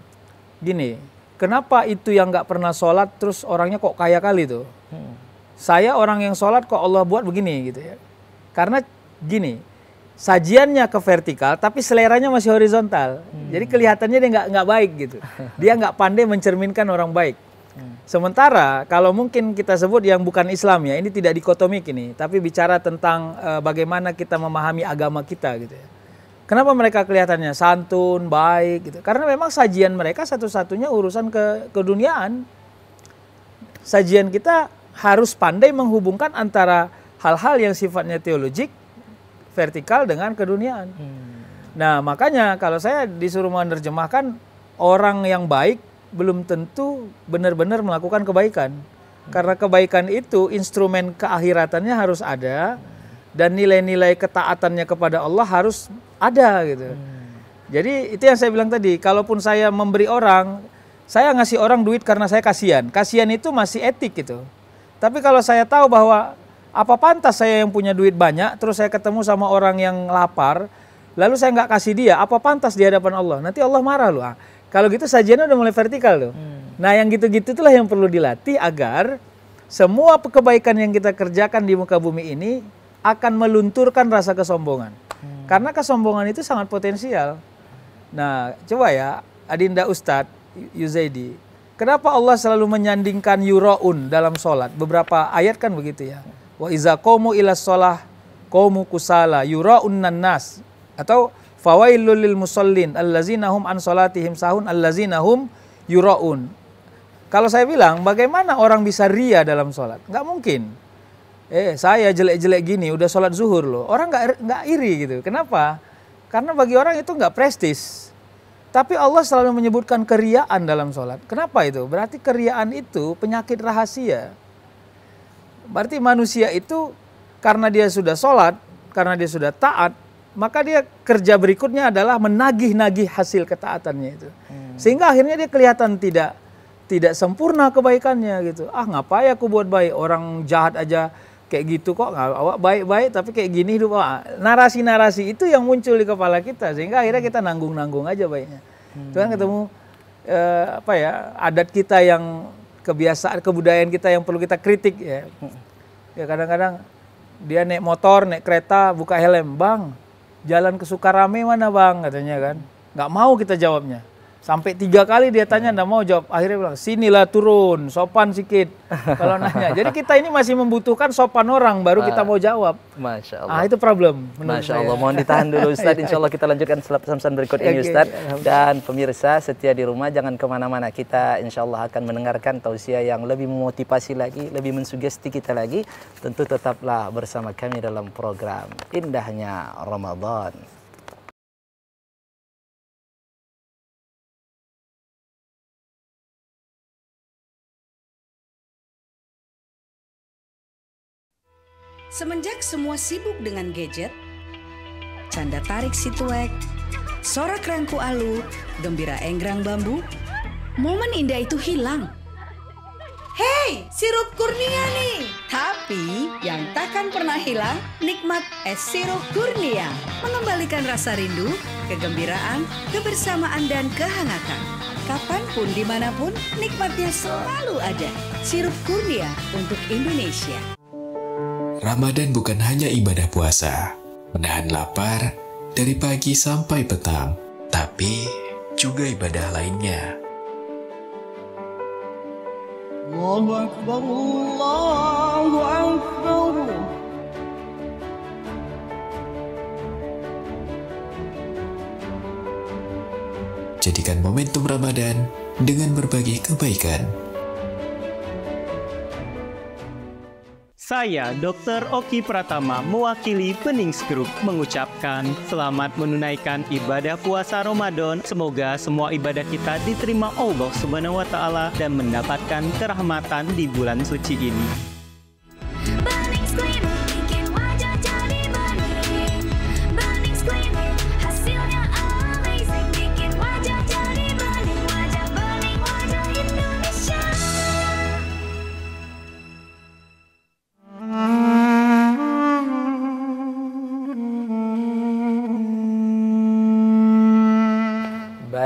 gini, kenapa itu yang nggak pernah sholat terus orangnya kok kaya kali tuh? Hmm. Saya orang yang sholat kok Allah buat begini gitu ya. Karena gini, sajiannya ke vertikal tapi seleranya masih horizontal. Hmm. Jadi kelihatannya dia nggak nggak baik gitu. Dia nggak pandai mencerminkan orang baik. Sementara kalau mungkin kita sebut yang bukan Islam ya, ini tidak dikotomik ini, tapi bicara tentang e, bagaimana kita memahami agama kita gitu ya. Kenapa mereka kelihatannya santun, baik gitu? Karena memang sajian mereka satu-satunya urusan ke keduniaan. Sajian kita harus pandai menghubungkan antara hal-hal yang sifatnya teologik vertikal dengan keduniaan. Hmm. Nah, makanya kalau saya disuruh menerjemahkan orang yang baik belum tentu benar-benar melakukan kebaikan. Karena kebaikan itu instrumen keakhiratannya harus ada dan nilai-nilai ketaatannya kepada Allah harus ada gitu. Hmm. Jadi itu yang saya bilang tadi, kalaupun saya memberi orang, saya ngasih orang duit karena saya kasihan. Kasihan itu masih etik gitu. Tapi kalau saya tahu bahwa apa pantas saya yang punya duit banyak, terus saya ketemu sama orang yang lapar, lalu saya nggak kasih dia, apa pantas di hadapan Allah? Nanti Allah marah loh. Ah, kalau gitu sajiannya udah mulai vertikal tuh. Hmm. Nah yang gitu-gitu itulah yang perlu dilatih agar semua kebaikan yang kita kerjakan di muka bumi ini akan melunturkan rasa kesombongan. Hmm. Karena kesombongan itu sangat potensial. Nah coba ya Adinda Ustadz Yuzaidi, kenapa Allah selalu menyandingkan yuraun dalam sholat? Beberapa ayat kan begitu ya. Wa iza komu ila sholah komu kusala yuraun nanas. Atau Fawailul lil musallin allazina hum an salatihim sahun allazina hum yuraun. Kalau saya bilang bagaimana orang bisa ria dalam sholat? Nggak mungkin. Eh saya jelek-jelek gini udah sholat zuhur loh. Orang nggak enggak er, iri gitu. Kenapa? Karena bagi orang itu nggak prestis. Tapi Allah selalu menyebutkan keriaan dalam sholat. Kenapa itu? Berarti keriaan itu penyakit rahasia. Berarti manusia itu karena dia sudah sholat, karena dia sudah taat, maka dia kerja berikutnya adalah menagih-nagih hasil ketaatannya itu. Hmm. Sehingga akhirnya dia kelihatan tidak tidak sempurna kebaikannya gitu. Ah ngapain aku buat baik? Orang jahat aja kayak gitu kok awak baik-baik tapi kayak gini hidup ah, narasi-narasi itu yang muncul di kepala kita sehingga akhirnya kita nanggung-nanggung aja baiknya. Hmm. Tuhan ketemu eh, apa ya adat kita yang kebiasaan kebudayaan kita yang perlu kita kritik ya. Hmm. Ya kadang-kadang dia naik motor, naik kereta, buka helm, bang jalan ke Sukarame mana bang katanya kan nggak mau kita jawabnya Sampai tiga kali dia tanya, nggak mau jawab. Akhirnya bilang, sinilah turun, sopan sikit kalau nanya. Jadi kita ini masih membutuhkan sopan orang, baru kita ah, mau jawab. Masya ah, Allah. Ah, itu problem Masya Allah, saya. mohon ditahan dulu Ustaz. Iya. Insya Allah kita lanjutkan setelah pesan-pesan berikut ini Ustaz. Iya, Dan pemirsa setia di rumah, jangan kemana-mana. Kita insya Allah akan mendengarkan tausiah yang lebih memotivasi lagi, lebih mensugesti kita lagi. Tentu tetaplah bersama kami dalam program Indahnya Ramadan. Semenjak semua sibuk dengan gadget, canda tarik situek, sorak rangku alu, gembira enggrang bambu, momen indah itu hilang. Hei, sirup kurnia nih. Tapi yang takkan pernah hilang, nikmat es sirup kurnia. Mengembalikan rasa rindu, kegembiraan, kebersamaan, dan kehangatan. Kapanpun, dimanapun, nikmatnya selalu ada. Sirup kurnia untuk Indonesia. Ramadan bukan hanya ibadah puasa, menahan lapar dari pagi sampai petang, tapi juga ibadah lainnya. Jadikan momentum Ramadan dengan berbagi kebaikan Saya, Dr. Oki Pratama, mewakili Penings Group, mengucapkan selamat menunaikan ibadah puasa Ramadan. Semoga semua ibadah kita diterima Allah Subhanahu wa Ta'ala dan mendapatkan kerahmatan di bulan suci ini.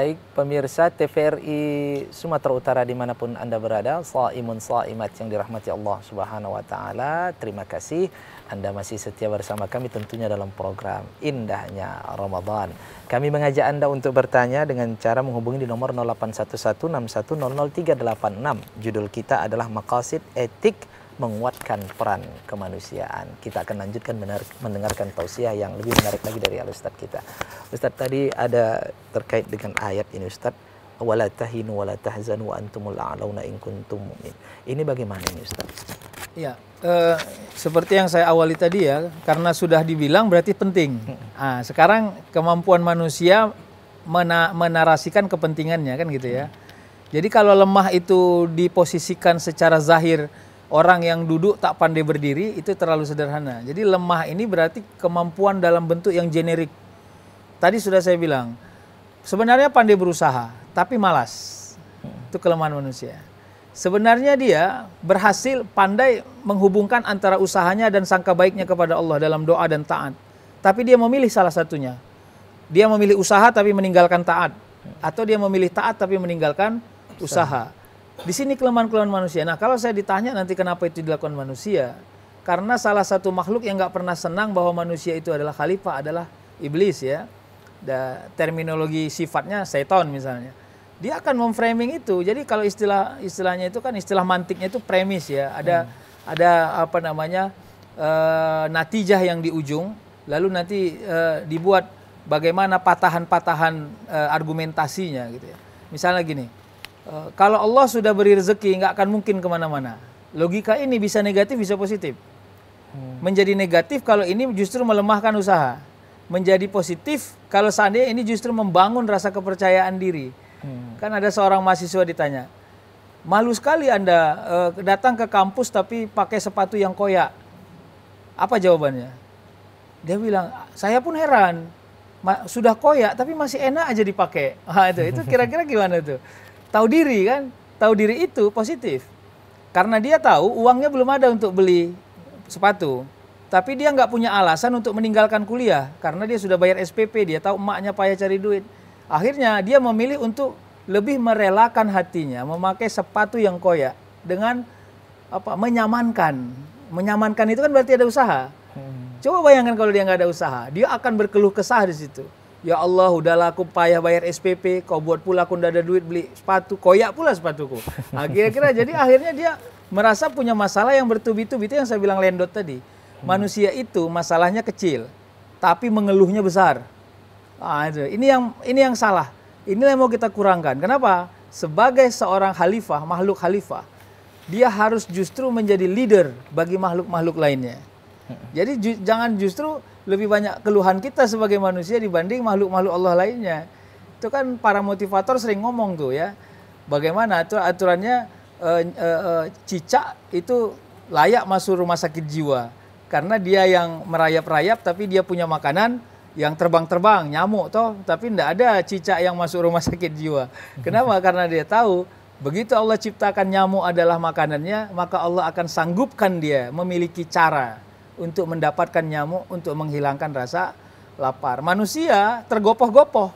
baik pemirsa TVRI Sumatera Utara dimanapun Anda berada, Sa'imun Sa'imat yang dirahmati Allah Subhanahu Wa Ta'ala. Terima kasih Anda masih setia bersama kami tentunya dalam program Indahnya Ramadan. Kami mengajak Anda untuk bertanya dengan cara menghubungi di nomor 0811 61003886. Judul kita adalah Makasid Etik menguatkan peran kemanusiaan. Kita akan lanjutkan mendengarkan tausiah yang lebih menarik lagi dari Al-Ustaz kita. Ustaz tadi ada terkait dengan ayat ini Ustaz wala tahinu wala tahzanu antumul a'launa in kuntum mu'min. Ini bagaimana ini Ustaz? Ya, eh, seperti yang saya awali tadi ya, karena sudah dibilang berarti penting. Nah, sekarang kemampuan manusia mena menarasikan kepentingannya kan gitu ya. Hmm. Jadi kalau lemah itu diposisikan secara zahir orang yang duduk tak pandai berdiri itu terlalu sederhana. Jadi lemah ini berarti kemampuan dalam bentuk yang generik. Tadi sudah saya bilang, sebenarnya pandai berusaha, tapi malas. Itu kelemahan manusia. Sebenarnya dia berhasil pandai menghubungkan antara usahanya dan sangka baiknya kepada Allah dalam doa dan taat. Tapi dia memilih salah satunya. Dia memilih usaha tapi meninggalkan taat. Atau dia memilih taat tapi meninggalkan usaha. usaha. Di sini kelemahan-kelemahan manusia. Nah kalau saya ditanya nanti kenapa itu dilakukan manusia, karena salah satu makhluk yang nggak pernah senang bahwa manusia itu adalah khalifah adalah iblis ya. Da, terminologi sifatnya seton misalnya. Dia akan memframing itu. Jadi kalau istilah istilahnya itu kan istilah mantiknya itu premis ya. Ada hmm. ada apa namanya e, natijah yang di ujung, lalu nanti e, dibuat bagaimana patahan-patahan e, argumentasinya gitu ya. Misalnya gini, Eh, kalau Allah sudah beri rezeki nggak akan mungkin kemana-mana. Logika ini bisa negatif bisa positif. Hmm. Menjadi negatif kalau ini justru melemahkan usaha. Menjadi positif kalau seandainya ini justru membangun rasa kepercayaan diri. Hmm. Kan ada seorang mahasiswa ditanya, malu sekali anda eh, datang ke kampus tapi pakai sepatu yang koyak. Apa jawabannya? Dia bilang, saya pun heran, sudah koyak tapi masih enak aja dipakai. Nah, itu itu kira-kira gimana tuh? Tahu diri kan? Tahu diri itu positif. Karena dia tahu uangnya belum ada untuk beli sepatu. Tapi dia nggak punya alasan untuk meninggalkan kuliah. Karena dia sudah bayar SPP, dia tahu emaknya payah cari duit. Akhirnya dia memilih untuk lebih merelakan hatinya, memakai sepatu yang koyak dengan apa menyamankan. Menyamankan itu kan berarti ada usaha. Hmm. Coba bayangkan kalau dia nggak ada usaha, dia akan berkeluh kesah di situ. Ya Allah, udahlah aku payah bayar SPP, kau buat pula aku ndak ada duit beli sepatu, koyak pula sepatuku. Akhirnya jadi akhirnya dia merasa punya masalah yang bertubi-tubi itu yang saya bilang lendot tadi. Hmm. Manusia itu masalahnya kecil, tapi mengeluhnya besar. Ah, Ini yang ini yang salah. Ini yang mau kita kurangkan. Kenapa? Sebagai seorang khalifah, makhluk khalifah, dia harus justru menjadi leader bagi makhluk-makhluk lainnya. Jadi ju jangan justru lebih banyak keluhan kita sebagai manusia dibanding makhluk-makhluk Allah lainnya. Itu kan para motivator sering ngomong tuh ya. Bagaimana itu aturannya e, e, e, cicak itu layak masuk rumah sakit jiwa karena dia yang merayap-rayap tapi dia punya makanan yang terbang-terbang nyamuk toh tapi tidak ada cicak yang masuk rumah sakit jiwa kenapa karena dia tahu begitu Allah ciptakan nyamuk adalah makanannya maka Allah akan sanggupkan dia memiliki cara untuk mendapatkan nyamuk untuk menghilangkan rasa lapar. Manusia tergopoh-gopoh.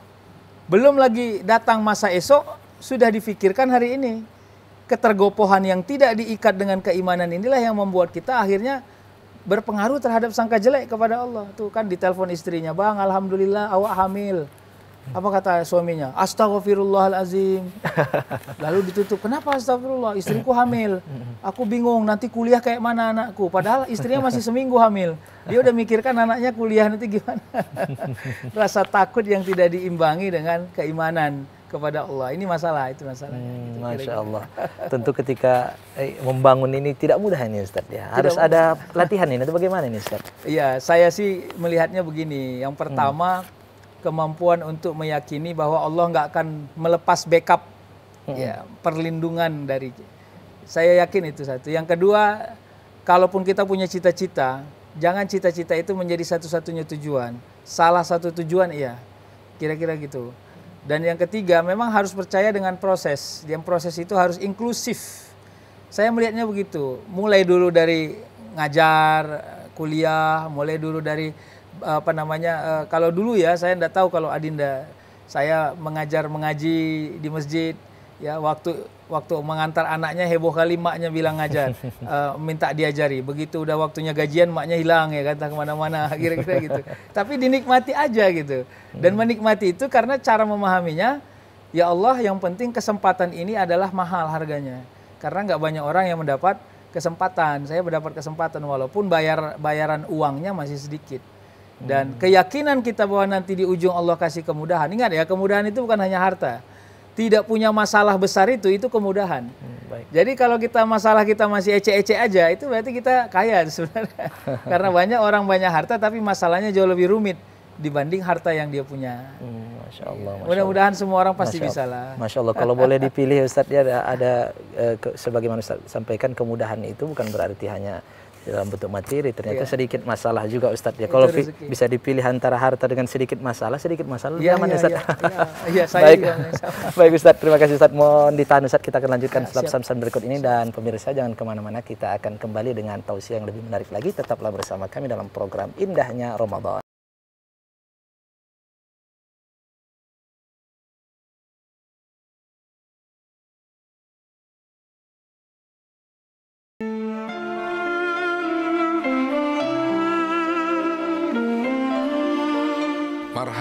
Belum lagi datang masa esok sudah difikirkan hari ini. Ketergopohan yang tidak diikat dengan keimanan inilah yang membuat kita akhirnya berpengaruh terhadap sangka jelek kepada Allah. Tuh kan ditelepon istrinya, "Bang, alhamdulillah awak hamil." Apa kata suaminya? Astagfirullahalazim. Lalu ditutup. Kenapa astagfirullah? Istriku hamil. Aku bingung nanti kuliah kayak mana anakku. Padahal istrinya masih seminggu hamil. Dia udah mikirkan anaknya kuliah nanti gimana. Rasa takut yang tidak diimbangi dengan keimanan kepada Allah. Ini masalah, itu masalahnya. Hmm, gitu, Masya Allah. Tentu ketika eh, membangun ini tidak mudah ini Ustaz ya. Harus tidak ada mudah. latihan ini atau bagaimana ini Ustaz? Iya, saya sih melihatnya begini. Yang pertama hmm kemampuan untuk meyakini bahwa Allah nggak akan melepas backup hmm. ya perlindungan dari saya yakin itu satu. Yang kedua, kalaupun kita punya cita-cita, jangan cita-cita itu menjadi satu-satunya tujuan. Salah satu tujuan iya. Kira-kira gitu. Dan yang ketiga, memang harus percaya dengan proses. Yang proses itu harus inklusif. Saya melihatnya begitu. Mulai dulu dari ngajar, kuliah, mulai dulu dari apa namanya uh, kalau dulu ya saya tidak tahu kalau Adinda saya mengajar mengaji di masjid ya waktu waktu mengantar anaknya heboh kali maknya bilang ngajar uh, minta diajari begitu udah waktunya gajian maknya hilang ya kata kemana-mana kira-kira gitu tapi dinikmati aja gitu dan hmm. menikmati itu karena cara memahaminya ya Allah yang penting kesempatan ini adalah mahal harganya karena nggak banyak orang yang mendapat kesempatan saya mendapat kesempatan walaupun bayar bayaran uangnya masih sedikit dan hmm. keyakinan kita bahwa nanti di ujung Allah kasih kemudahan. Ingat ya, kemudahan itu bukan hanya harta. Tidak punya masalah besar itu, itu kemudahan. Hmm, baik. Jadi kalau kita masalah kita masih ece-ece aja, itu berarti kita kaya sebenarnya. Karena banyak orang banyak harta, tapi masalahnya jauh lebih rumit dibanding harta yang dia punya. Hmm, Masya Allah. Ya. Mudah-mudahan semua orang pasti bisa lah. Masya Allah. Kalau boleh dipilih Ustadz, ya ada, ada eh, sebagaimana Ustadz sampaikan kemudahan itu bukan berarti hanya dalam bentuk materi ternyata yeah. sedikit masalah juga Ustadz ya kalau bisa dipilih antara harta dengan sedikit masalah sedikit masalah yeah, aman yeah, Ustadz yeah, yeah, yeah, saya baik juga, baik Ustadz terima kasih Ustadz mohon ditahan Ustadz kita akan lanjutkan yeah, setelah pesan berikut ini dan pemirsa jangan kemana-mana kita akan kembali dengan tausiah yang lebih menarik lagi tetaplah bersama kami dalam program indahnya Ramadan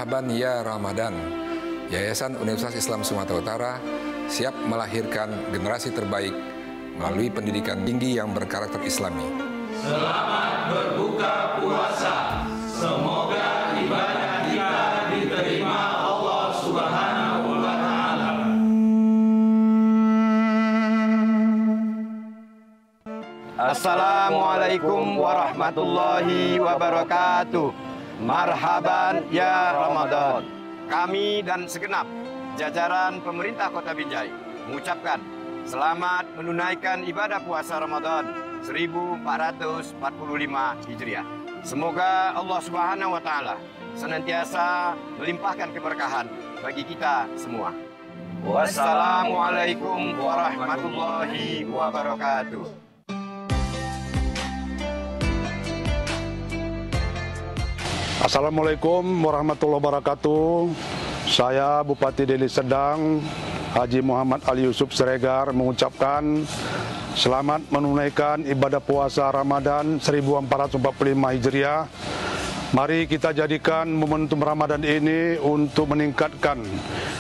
Marhaban Ya Ramadan. Yayasan Universitas Islam Sumatera Utara siap melahirkan generasi terbaik melalui pendidikan tinggi yang berkarakter islami. Selamat berbuka puasa. Semoga ibadah kita diterima Allah Subhanahu wa taala. Assalamualaikum warahmatullahi wabarakatuh. Marhaban ya Ramadan. Kami dan segenap jajaran pemerintah Kota Binjai mengucapkan selamat menunaikan ibadah puasa Ramadan 1445 Hijriah. Semoga Allah Subhanahu wa taala senantiasa melimpahkan keberkahan bagi kita semua. Wassalamualaikum warahmatullahi wabarakatuh. Assalamualaikum warahmatullahi wabarakatuh. Saya Bupati Deli Sedang, Haji Muhammad Ali Yusuf Sregar mengucapkan selamat menunaikan ibadah puasa Ramadan 1445 Hijriah Mari kita jadikan momentum Ramadan ini untuk meningkatkan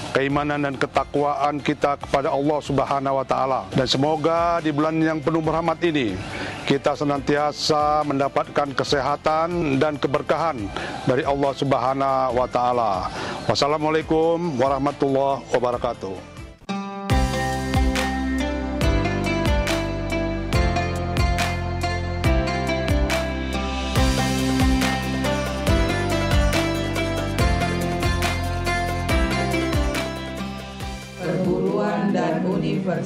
keimanan dan ketakwaan kita kepada Allah Subhanahu wa taala. Dan semoga di bulan yang penuh rahmat ini kita senantiasa mendapatkan kesehatan dan keberkahan dari Allah Subhanahu wa taala. Wassalamualaikum warahmatullahi wabarakatuh.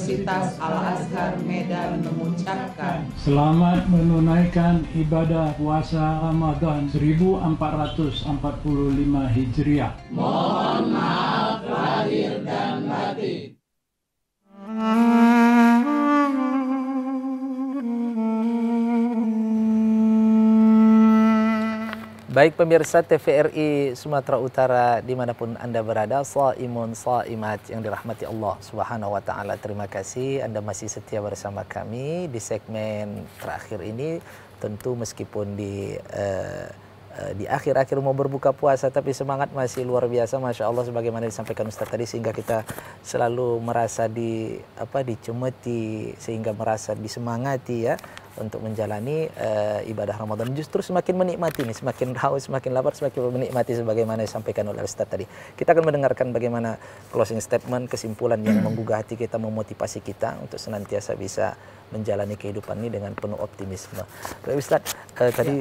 Universitas Al-Azhar Medan mengucapkan Selamat menunaikan ibadah puasa Ramadan 1445 Hijriah Mohon maaf lahir dan batin Baik pemirsa TVRI Sumatera Utara dimanapun Anda berada, Sa'imun Sa'imat yang dirahmati Allah Subhanahu Wa Ta'ala. Terima kasih Anda masih setia bersama kami di segmen terakhir ini. Tentu meskipun di uh, di akhir-akhir mau berbuka puasa tapi semangat masih luar biasa Masya Allah sebagaimana disampaikan Ustaz tadi sehingga kita selalu merasa di apa dicemeti sehingga merasa disemangati ya untuk menjalani uh, ibadah Ramadan justru semakin menikmati nih semakin haus semakin lapar semakin menikmati sebagaimana disampaikan oleh Ustaz tadi kita akan mendengarkan bagaimana closing statement kesimpulan yang menggugah hati kita memotivasi kita untuk senantiasa bisa menjalani kehidupan ini dengan penuh optimisme Baik Ustaz uh, eh, tadi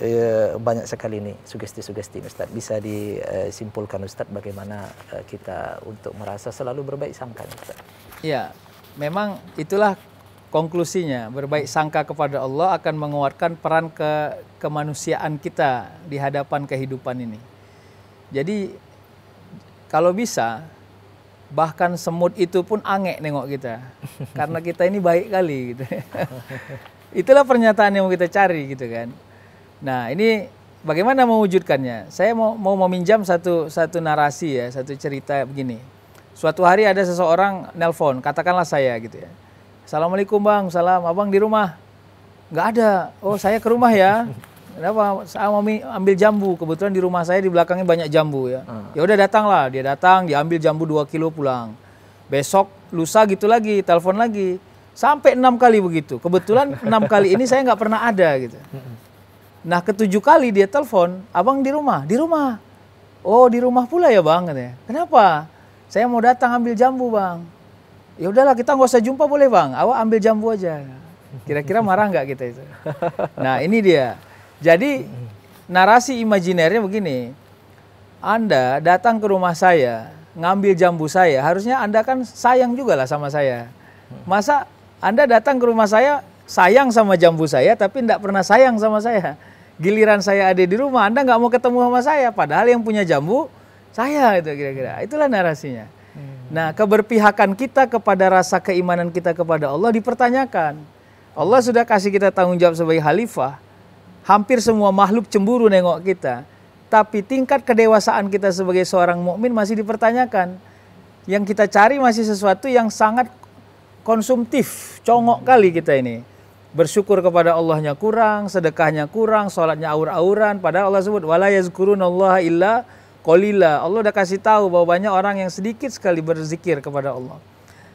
ya. uh, banyak sekali nih sugesti-sugesti Ustaz. Bisa disimpulkan Ustaz bagaimana kita untuk merasa selalu berbaik sangka Ustaz. Ya, memang itulah Konklusinya, berbaik sangka kepada Allah akan menguatkan peran ke kemanusiaan kita di hadapan kehidupan ini. Jadi kalau bisa bahkan semut itu pun angek nengok kita karena kita ini baik kali gitu. Itulah pernyataan yang mau kita cari gitu kan. Nah, ini bagaimana mewujudkannya? Saya mau mau meminjam satu satu narasi ya, satu cerita begini. Suatu hari ada seseorang nelpon, katakanlah saya gitu ya Assalamualaikum bang, salam. Abang di rumah? Nggak ada. Oh saya ke rumah ya. Kenapa? Saya mau ambil jambu. Kebetulan di rumah saya di belakangnya banyak jambu ya. Ah. Ya udah datanglah. Dia datang, dia ambil jambu 2 kilo pulang. Besok lusa gitu lagi, telepon lagi. Sampai enam kali begitu. Kebetulan enam kali ini saya nggak pernah ada gitu. Nah ketujuh kali dia telepon, abang di rumah, di rumah. Oh di rumah pula ya bang, katanya. Kenapa? Saya mau datang ambil jambu bang ya udahlah kita nggak usah jumpa boleh bang awak ambil jambu aja kira-kira marah nggak kita itu nah ini dia jadi narasi imajinernya begini anda datang ke rumah saya ngambil jambu saya harusnya anda kan sayang juga lah sama saya masa anda datang ke rumah saya sayang sama jambu saya tapi tidak pernah sayang sama saya giliran saya ada di rumah anda nggak mau ketemu sama saya padahal yang punya jambu saya itu kira-kira itulah narasinya Nah, keberpihakan kita kepada rasa keimanan kita kepada Allah dipertanyakan. Allah sudah kasih kita tanggung jawab sebagai khalifah. Hampir semua makhluk cemburu nengok kita, tapi tingkat kedewasaan kita sebagai seorang mukmin masih dipertanyakan. Yang kita cari masih sesuatu yang sangat konsumtif, congok kali kita ini. Bersyukur kepada Allahnya kurang, sedekahnya kurang, sholatnya aur-auran. Padahal Allah sebut, wala yazkurunallaha illa Kolila. Allah udah kasih tahu bahwa banyak orang yang sedikit sekali berzikir kepada Allah.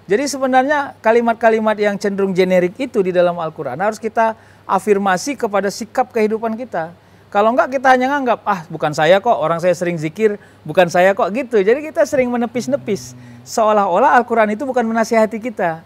Jadi sebenarnya kalimat-kalimat yang cenderung generik itu di dalam Al-Quran harus kita afirmasi kepada sikap kehidupan kita. Kalau enggak kita hanya nganggap, ah bukan saya kok, orang saya sering zikir, bukan saya kok gitu. Jadi kita sering menepis-nepis. Seolah-olah Al-Quran itu bukan menasihati kita.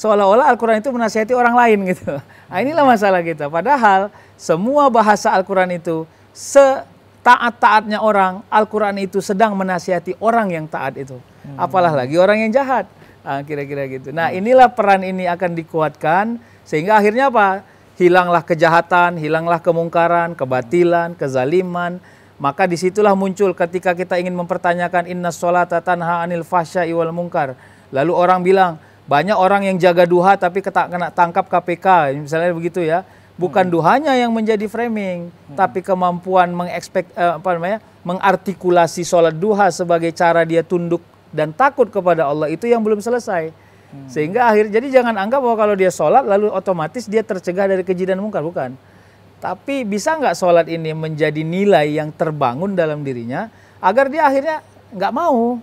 Seolah-olah Al-Quran itu menasihati orang lain gitu. Nah inilah masalah kita. Padahal semua bahasa Al-Quran itu se taat-taatnya orang, Al-Quran itu sedang menasihati orang yang taat itu. Hmm. Apalah lagi orang yang jahat, ah, kira-kira nah, gitu. Nah hmm. inilah peran ini akan dikuatkan sehingga akhirnya apa? Hilanglah kejahatan, hilanglah kemungkaran, kebatilan, kezaliman. Maka disitulah muncul ketika kita ingin mempertanyakan inna sholata tanha anil fasya iwal mungkar. Lalu orang bilang, banyak orang yang jaga duha tapi kena tangkap KPK, misalnya begitu ya bukan hmm. duhanya yang menjadi framing, hmm. tapi kemampuan mengekspek eh, apa namanya mengartikulasi sholat duha sebagai cara dia tunduk dan takut kepada Allah itu yang belum selesai. Hmm. Sehingga akhir jadi jangan anggap bahwa kalau dia sholat lalu otomatis dia tercegah dari keji dan mungkar bukan. Tapi bisa nggak sholat ini menjadi nilai yang terbangun dalam dirinya agar dia akhirnya nggak mau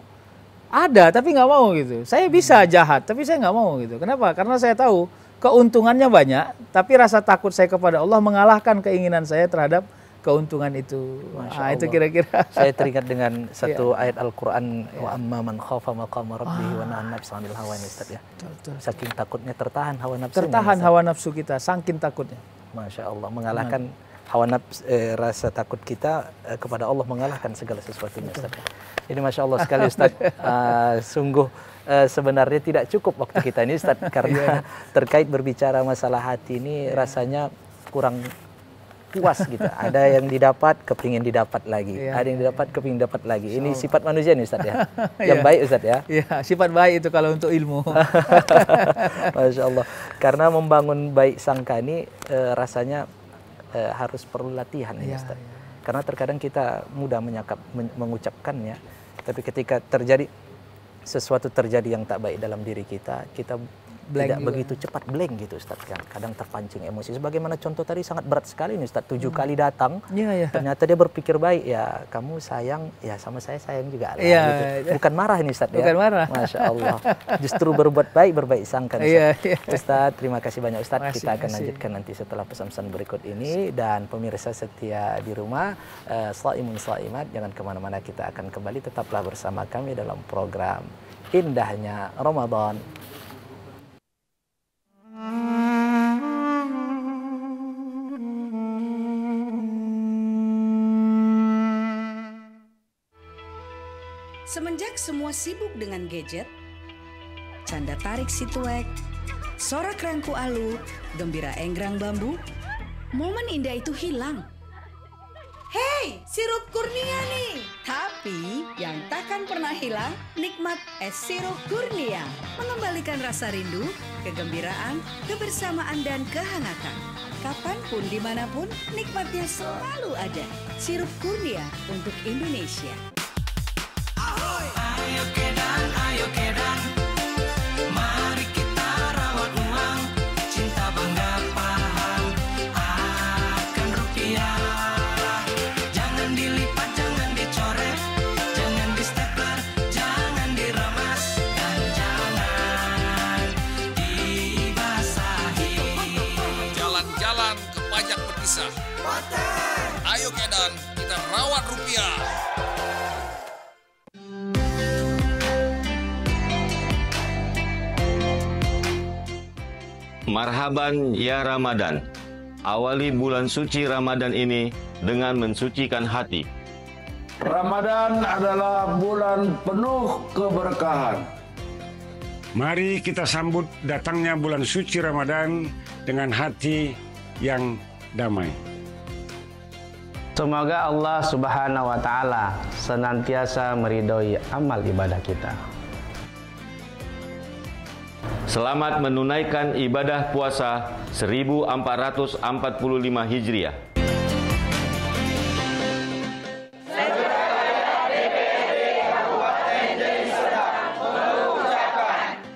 ada tapi nggak mau gitu. Saya bisa hmm. jahat tapi saya nggak mau gitu. Kenapa? Karena saya tahu keuntungannya banyak, tapi rasa takut saya kepada Allah mengalahkan keinginan saya terhadap keuntungan itu. Nah, itu kira-kira. Saya teringat dengan iya. satu ya. ayat Al-Qur'an ya. wa amma man khafa maqama rabbih wa na'an nafsa 'anil hawa ya. Saking takutnya tertahan hawa nafsu. Tertahan hawa nafsu kita, saking takutnya. Masya Allah mengalahkan nah. hawa nafsu eh, rasa takut kita eh, kepada Allah mengalahkan segala sesuatunya Ustaz. Ini Masya Allah sekali Ustaz. uh, sungguh Eh, sebenarnya tidak cukup waktu kita ini Ustaz karena yeah. terkait berbicara masalah hati ini yeah. rasanya kurang puas gitu. Ada yang didapat, kepingin didapat lagi. Yeah. Ada yang iya, didapat, iya. kepingin dapat lagi. Ini so. sifat manusia nih Ustaz ya. Yang yeah. baik Ustaz ya. Yeah. sifat baik itu kalau untuk ilmu. Masya Allah. Karena membangun baik sangka ini eh, rasanya eh, harus perlu latihan ya, Ustaz. Iya. Karena terkadang kita mudah menyakap, men mengucapkannya. Tapi ketika terjadi, sesuatu terjadi yang tak baik dalam diri kita, kita blank tidak juga. begitu cepat blank gitu Ustaz kan kadang terpancing emosi sebagaimana contoh tadi sangat berat sekali nih Ustaz tujuh hmm. kali datang ya, ya. ternyata dia berpikir baik ya kamu sayang ya sama saya sayang juga lah ya, gitu. Iya. bukan marah nih Ustaz ya. bukan ya marah Masya Allah justru berbuat baik berbaik sangka iya, Ustaz. Ya, ya. Ustaz terima kasih banyak Ustaz masih, kita akan masih. lanjutkan nanti setelah pesan-pesan berikut ini dan pemirsa setia di rumah uh, eh, Slaimun Slaimat jangan kemana-mana kita akan kembali tetaplah bersama kami dalam program indahnya Ramadan Semenjak semua sibuk dengan gadget, canda tarik situek, sorak rangku alu, gembira enggrang bambu, momen indah itu hilang. Hey, sirup kurnia nih. Tapi yang takkan pernah hilang nikmat es sirup kurnia. Mengembalikan rasa rindu, kegembiraan, kebersamaan dan kehangatan. Kapanpun dimanapun nikmatnya selalu ada. Sirup kurnia untuk Indonesia. Marhaban ya Ramadan. Awali bulan suci Ramadan ini dengan mensucikan hati. Ramadan adalah bulan penuh keberkahan. Mari kita sambut datangnya bulan suci Ramadan dengan hati yang damai. Semoga Allah Subhanahu wa taala senantiasa meridhoi amal ibadah kita selamat menunaikan ibadah puasa 1445 Hijriah.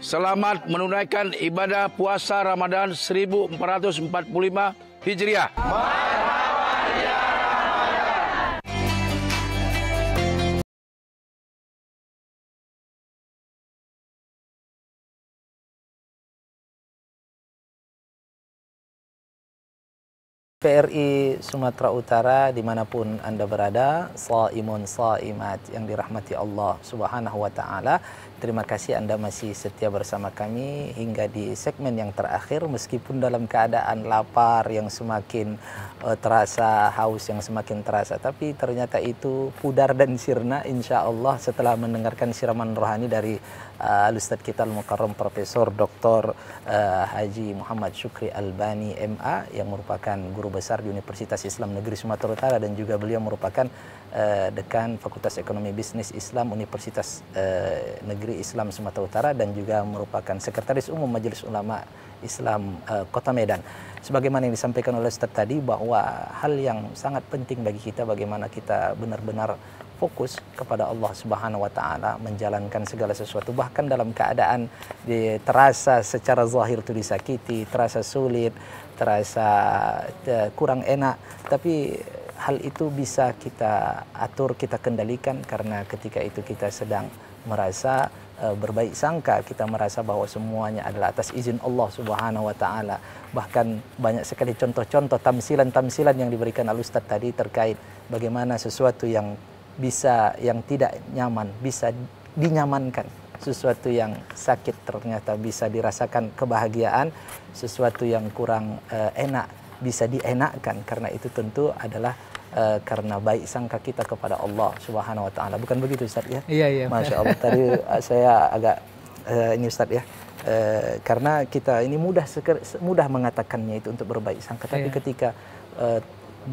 Selamat menunaikan ibadah puasa Ramadan 1445 Hijriah. Mari. PRI Sumatera Utara dimanapun Anda berada, Sa'imun Sa'imat yang dirahmati Allah Subhanahu wa taala, Terima kasih Anda masih setia bersama kami hingga di segmen yang terakhir meskipun dalam keadaan lapar yang semakin uh, terasa, haus yang semakin terasa tapi ternyata itu pudar dan sirna insya Allah setelah mendengarkan siraman rohani dari uh, eh, Alustad kita Al-Mukarram Profesor Dr. Uh, eh, Haji Muhammad Syukri Albani MA yang merupakan guru besar di Universitas Islam Negeri Sumatera Utara dan juga beliau merupakan Eh, dekan Fakultas Ekonomi Bisnis Islam Universitas eh, Negeri Islam Sumatera Utara dan juga merupakan Sekretaris Umum Majelis Ulama Islam eh, Kota Medan. Sebagaimana yang disampaikan oleh Ustaz tadi bahwa hal yang sangat penting bagi kita bagaimana kita benar-benar fokus kepada Allah Subhanahu wa taala menjalankan segala sesuatu bahkan dalam keadaan di, terasa secara zahir itu disakiti, terasa sulit, terasa kurang enak tapi hal itu bisa kita atur, kita kendalikan karena ketika itu kita sedang merasa e, berbaik sangka, kita merasa bahwa semuanya adalah atas izin Allah Subhanahu wa taala. Bahkan banyak sekali contoh-contoh tamsilan-tamsilan yang diberikan Al Ustaz tadi terkait bagaimana sesuatu yang bisa yang tidak nyaman bisa dinyamankan sesuatu yang sakit ternyata bisa dirasakan kebahagiaan sesuatu yang kurang e, enak bisa dienakkan karena itu tentu adalah Eh, karena baik sangka kita kepada Allah Subhanahu wa taala. Bukan begitu Ustaz ya? Iya, iya. Masya Allah tadi eh, saya agak uh, ini Ustaz ya. Uh, karena kita ini mudah mudah mengatakannya itu untuk berbaik sangka, tapi iya. ketika uh,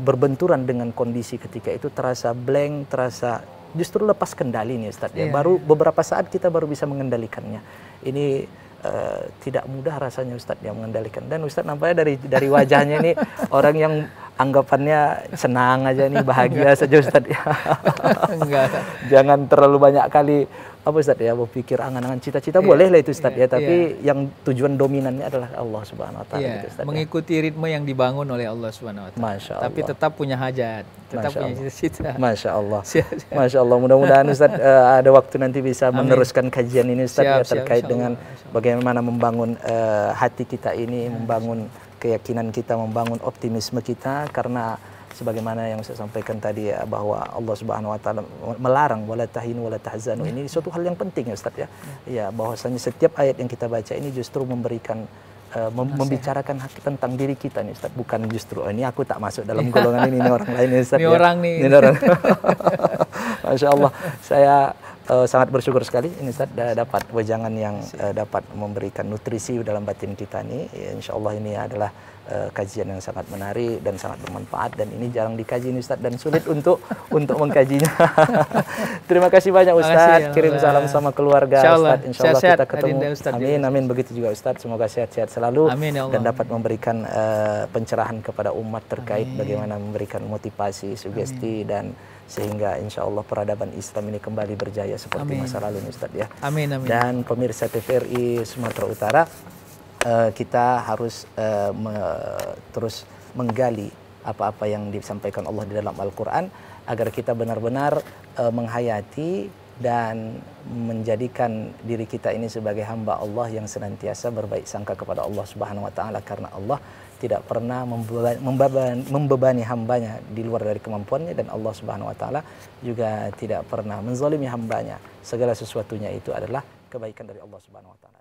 berbenturan dengan kondisi ketika itu terasa blank, terasa justru lepas kendali nih Ustaz ya. Iya, baru iya. beberapa saat kita baru bisa mengendalikannya. Ini Eh, tidak mudah rasanya Ustadz yang mengendalikan. Dan Ustadz nampaknya dari dari wajahnya ini orang yang anggapannya senang aja nih bahagia saja Ustadz. Jangan terlalu banyak kali apa Ustaz ya berpikir angan-angan cita-cita yeah. boleh lah itu Ustaz yeah. ya iya, tapi yeah. yang tujuan dominannya adalah Allah Subhanahu wa taala yeah. gitu Ustaz. Ya. Mengikuti ritme yang dibangun oleh Allah Subhanahu wa taala. Tapi tetap punya hajat, tetap punya cita-cita. Masya Allah. Masya Allah. Mudah-mudahan Ustaz uh, ada waktu nanti bisa Amin. meneruskan kajian ini Ustaz ya, siap, ya terkait siap, dengan bagaimana membangun uh, hati kita ini, ya, membangun keyakinan kita, membangun optimisme kita karena sebagaimana yang saya sampaikan tadi ya bahwa Allah Subhanahu wa taala melarang wala tahinu wala tahzanu ini ya. suatu hal yang penting ya Ustaz ya. Ya bahwasanya setiap ayat yang kita baca ini justru memberikan eh, mem membicarakan hak tentang diri kita nih Ustaz, bukan justru oh, ini aku tak masuk dalam golongan ini, ini orang lain ini Ustaz. Ini ya. orang nih. Ini orang. Masya Allah, saya uh, sangat bersyukur sekali ini Ustaz dapat wejangan yang uh, dapat memberikan nutrisi dalam batin kita ini, Ya, insya Allah ini adalah uh, kajian yang sangat menarik dan sangat bermanfaat dan ini jarang dikaji ini Ustaz dan sulit untuk untuk mengkajinya. Terima kasih banyak Ustaz. Kirim salam sama keluarga insya Allah. Insya Allah sehat, kita ketemu. Ustaz amin amin begitu juga Ustaz. Semoga sehat-sehat selalu amin, ya dan dapat memberikan uh, pencerahan kepada umat terkait amin. bagaimana memberikan motivasi, sugesti amin. dan sehingga insya Allah peradaban Islam ini kembali berjaya seperti amin. masa lalu Ustaz ya. Amin amin. Dan pemirsa TVRI Sumatera Utara eh, kita harus eh, terus menggali apa-apa yang disampaikan Allah di dalam Al-Qur'an agar kita benar-benar eh, menghayati dan menjadikan diri kita ini sebagai hamba Allah yang senantiasa berbaik sangka kepada Allah Subhanahu wa taala karena Allah tidak pernah membebani, membebani, hambanya di luar dari kemampuannya dan Allah Subhanahu wa taala juga tidak pernah menzalimi hambanya. Segala sesuatunya itu adalah kebaikan dari Allah Subhanahu wa taala.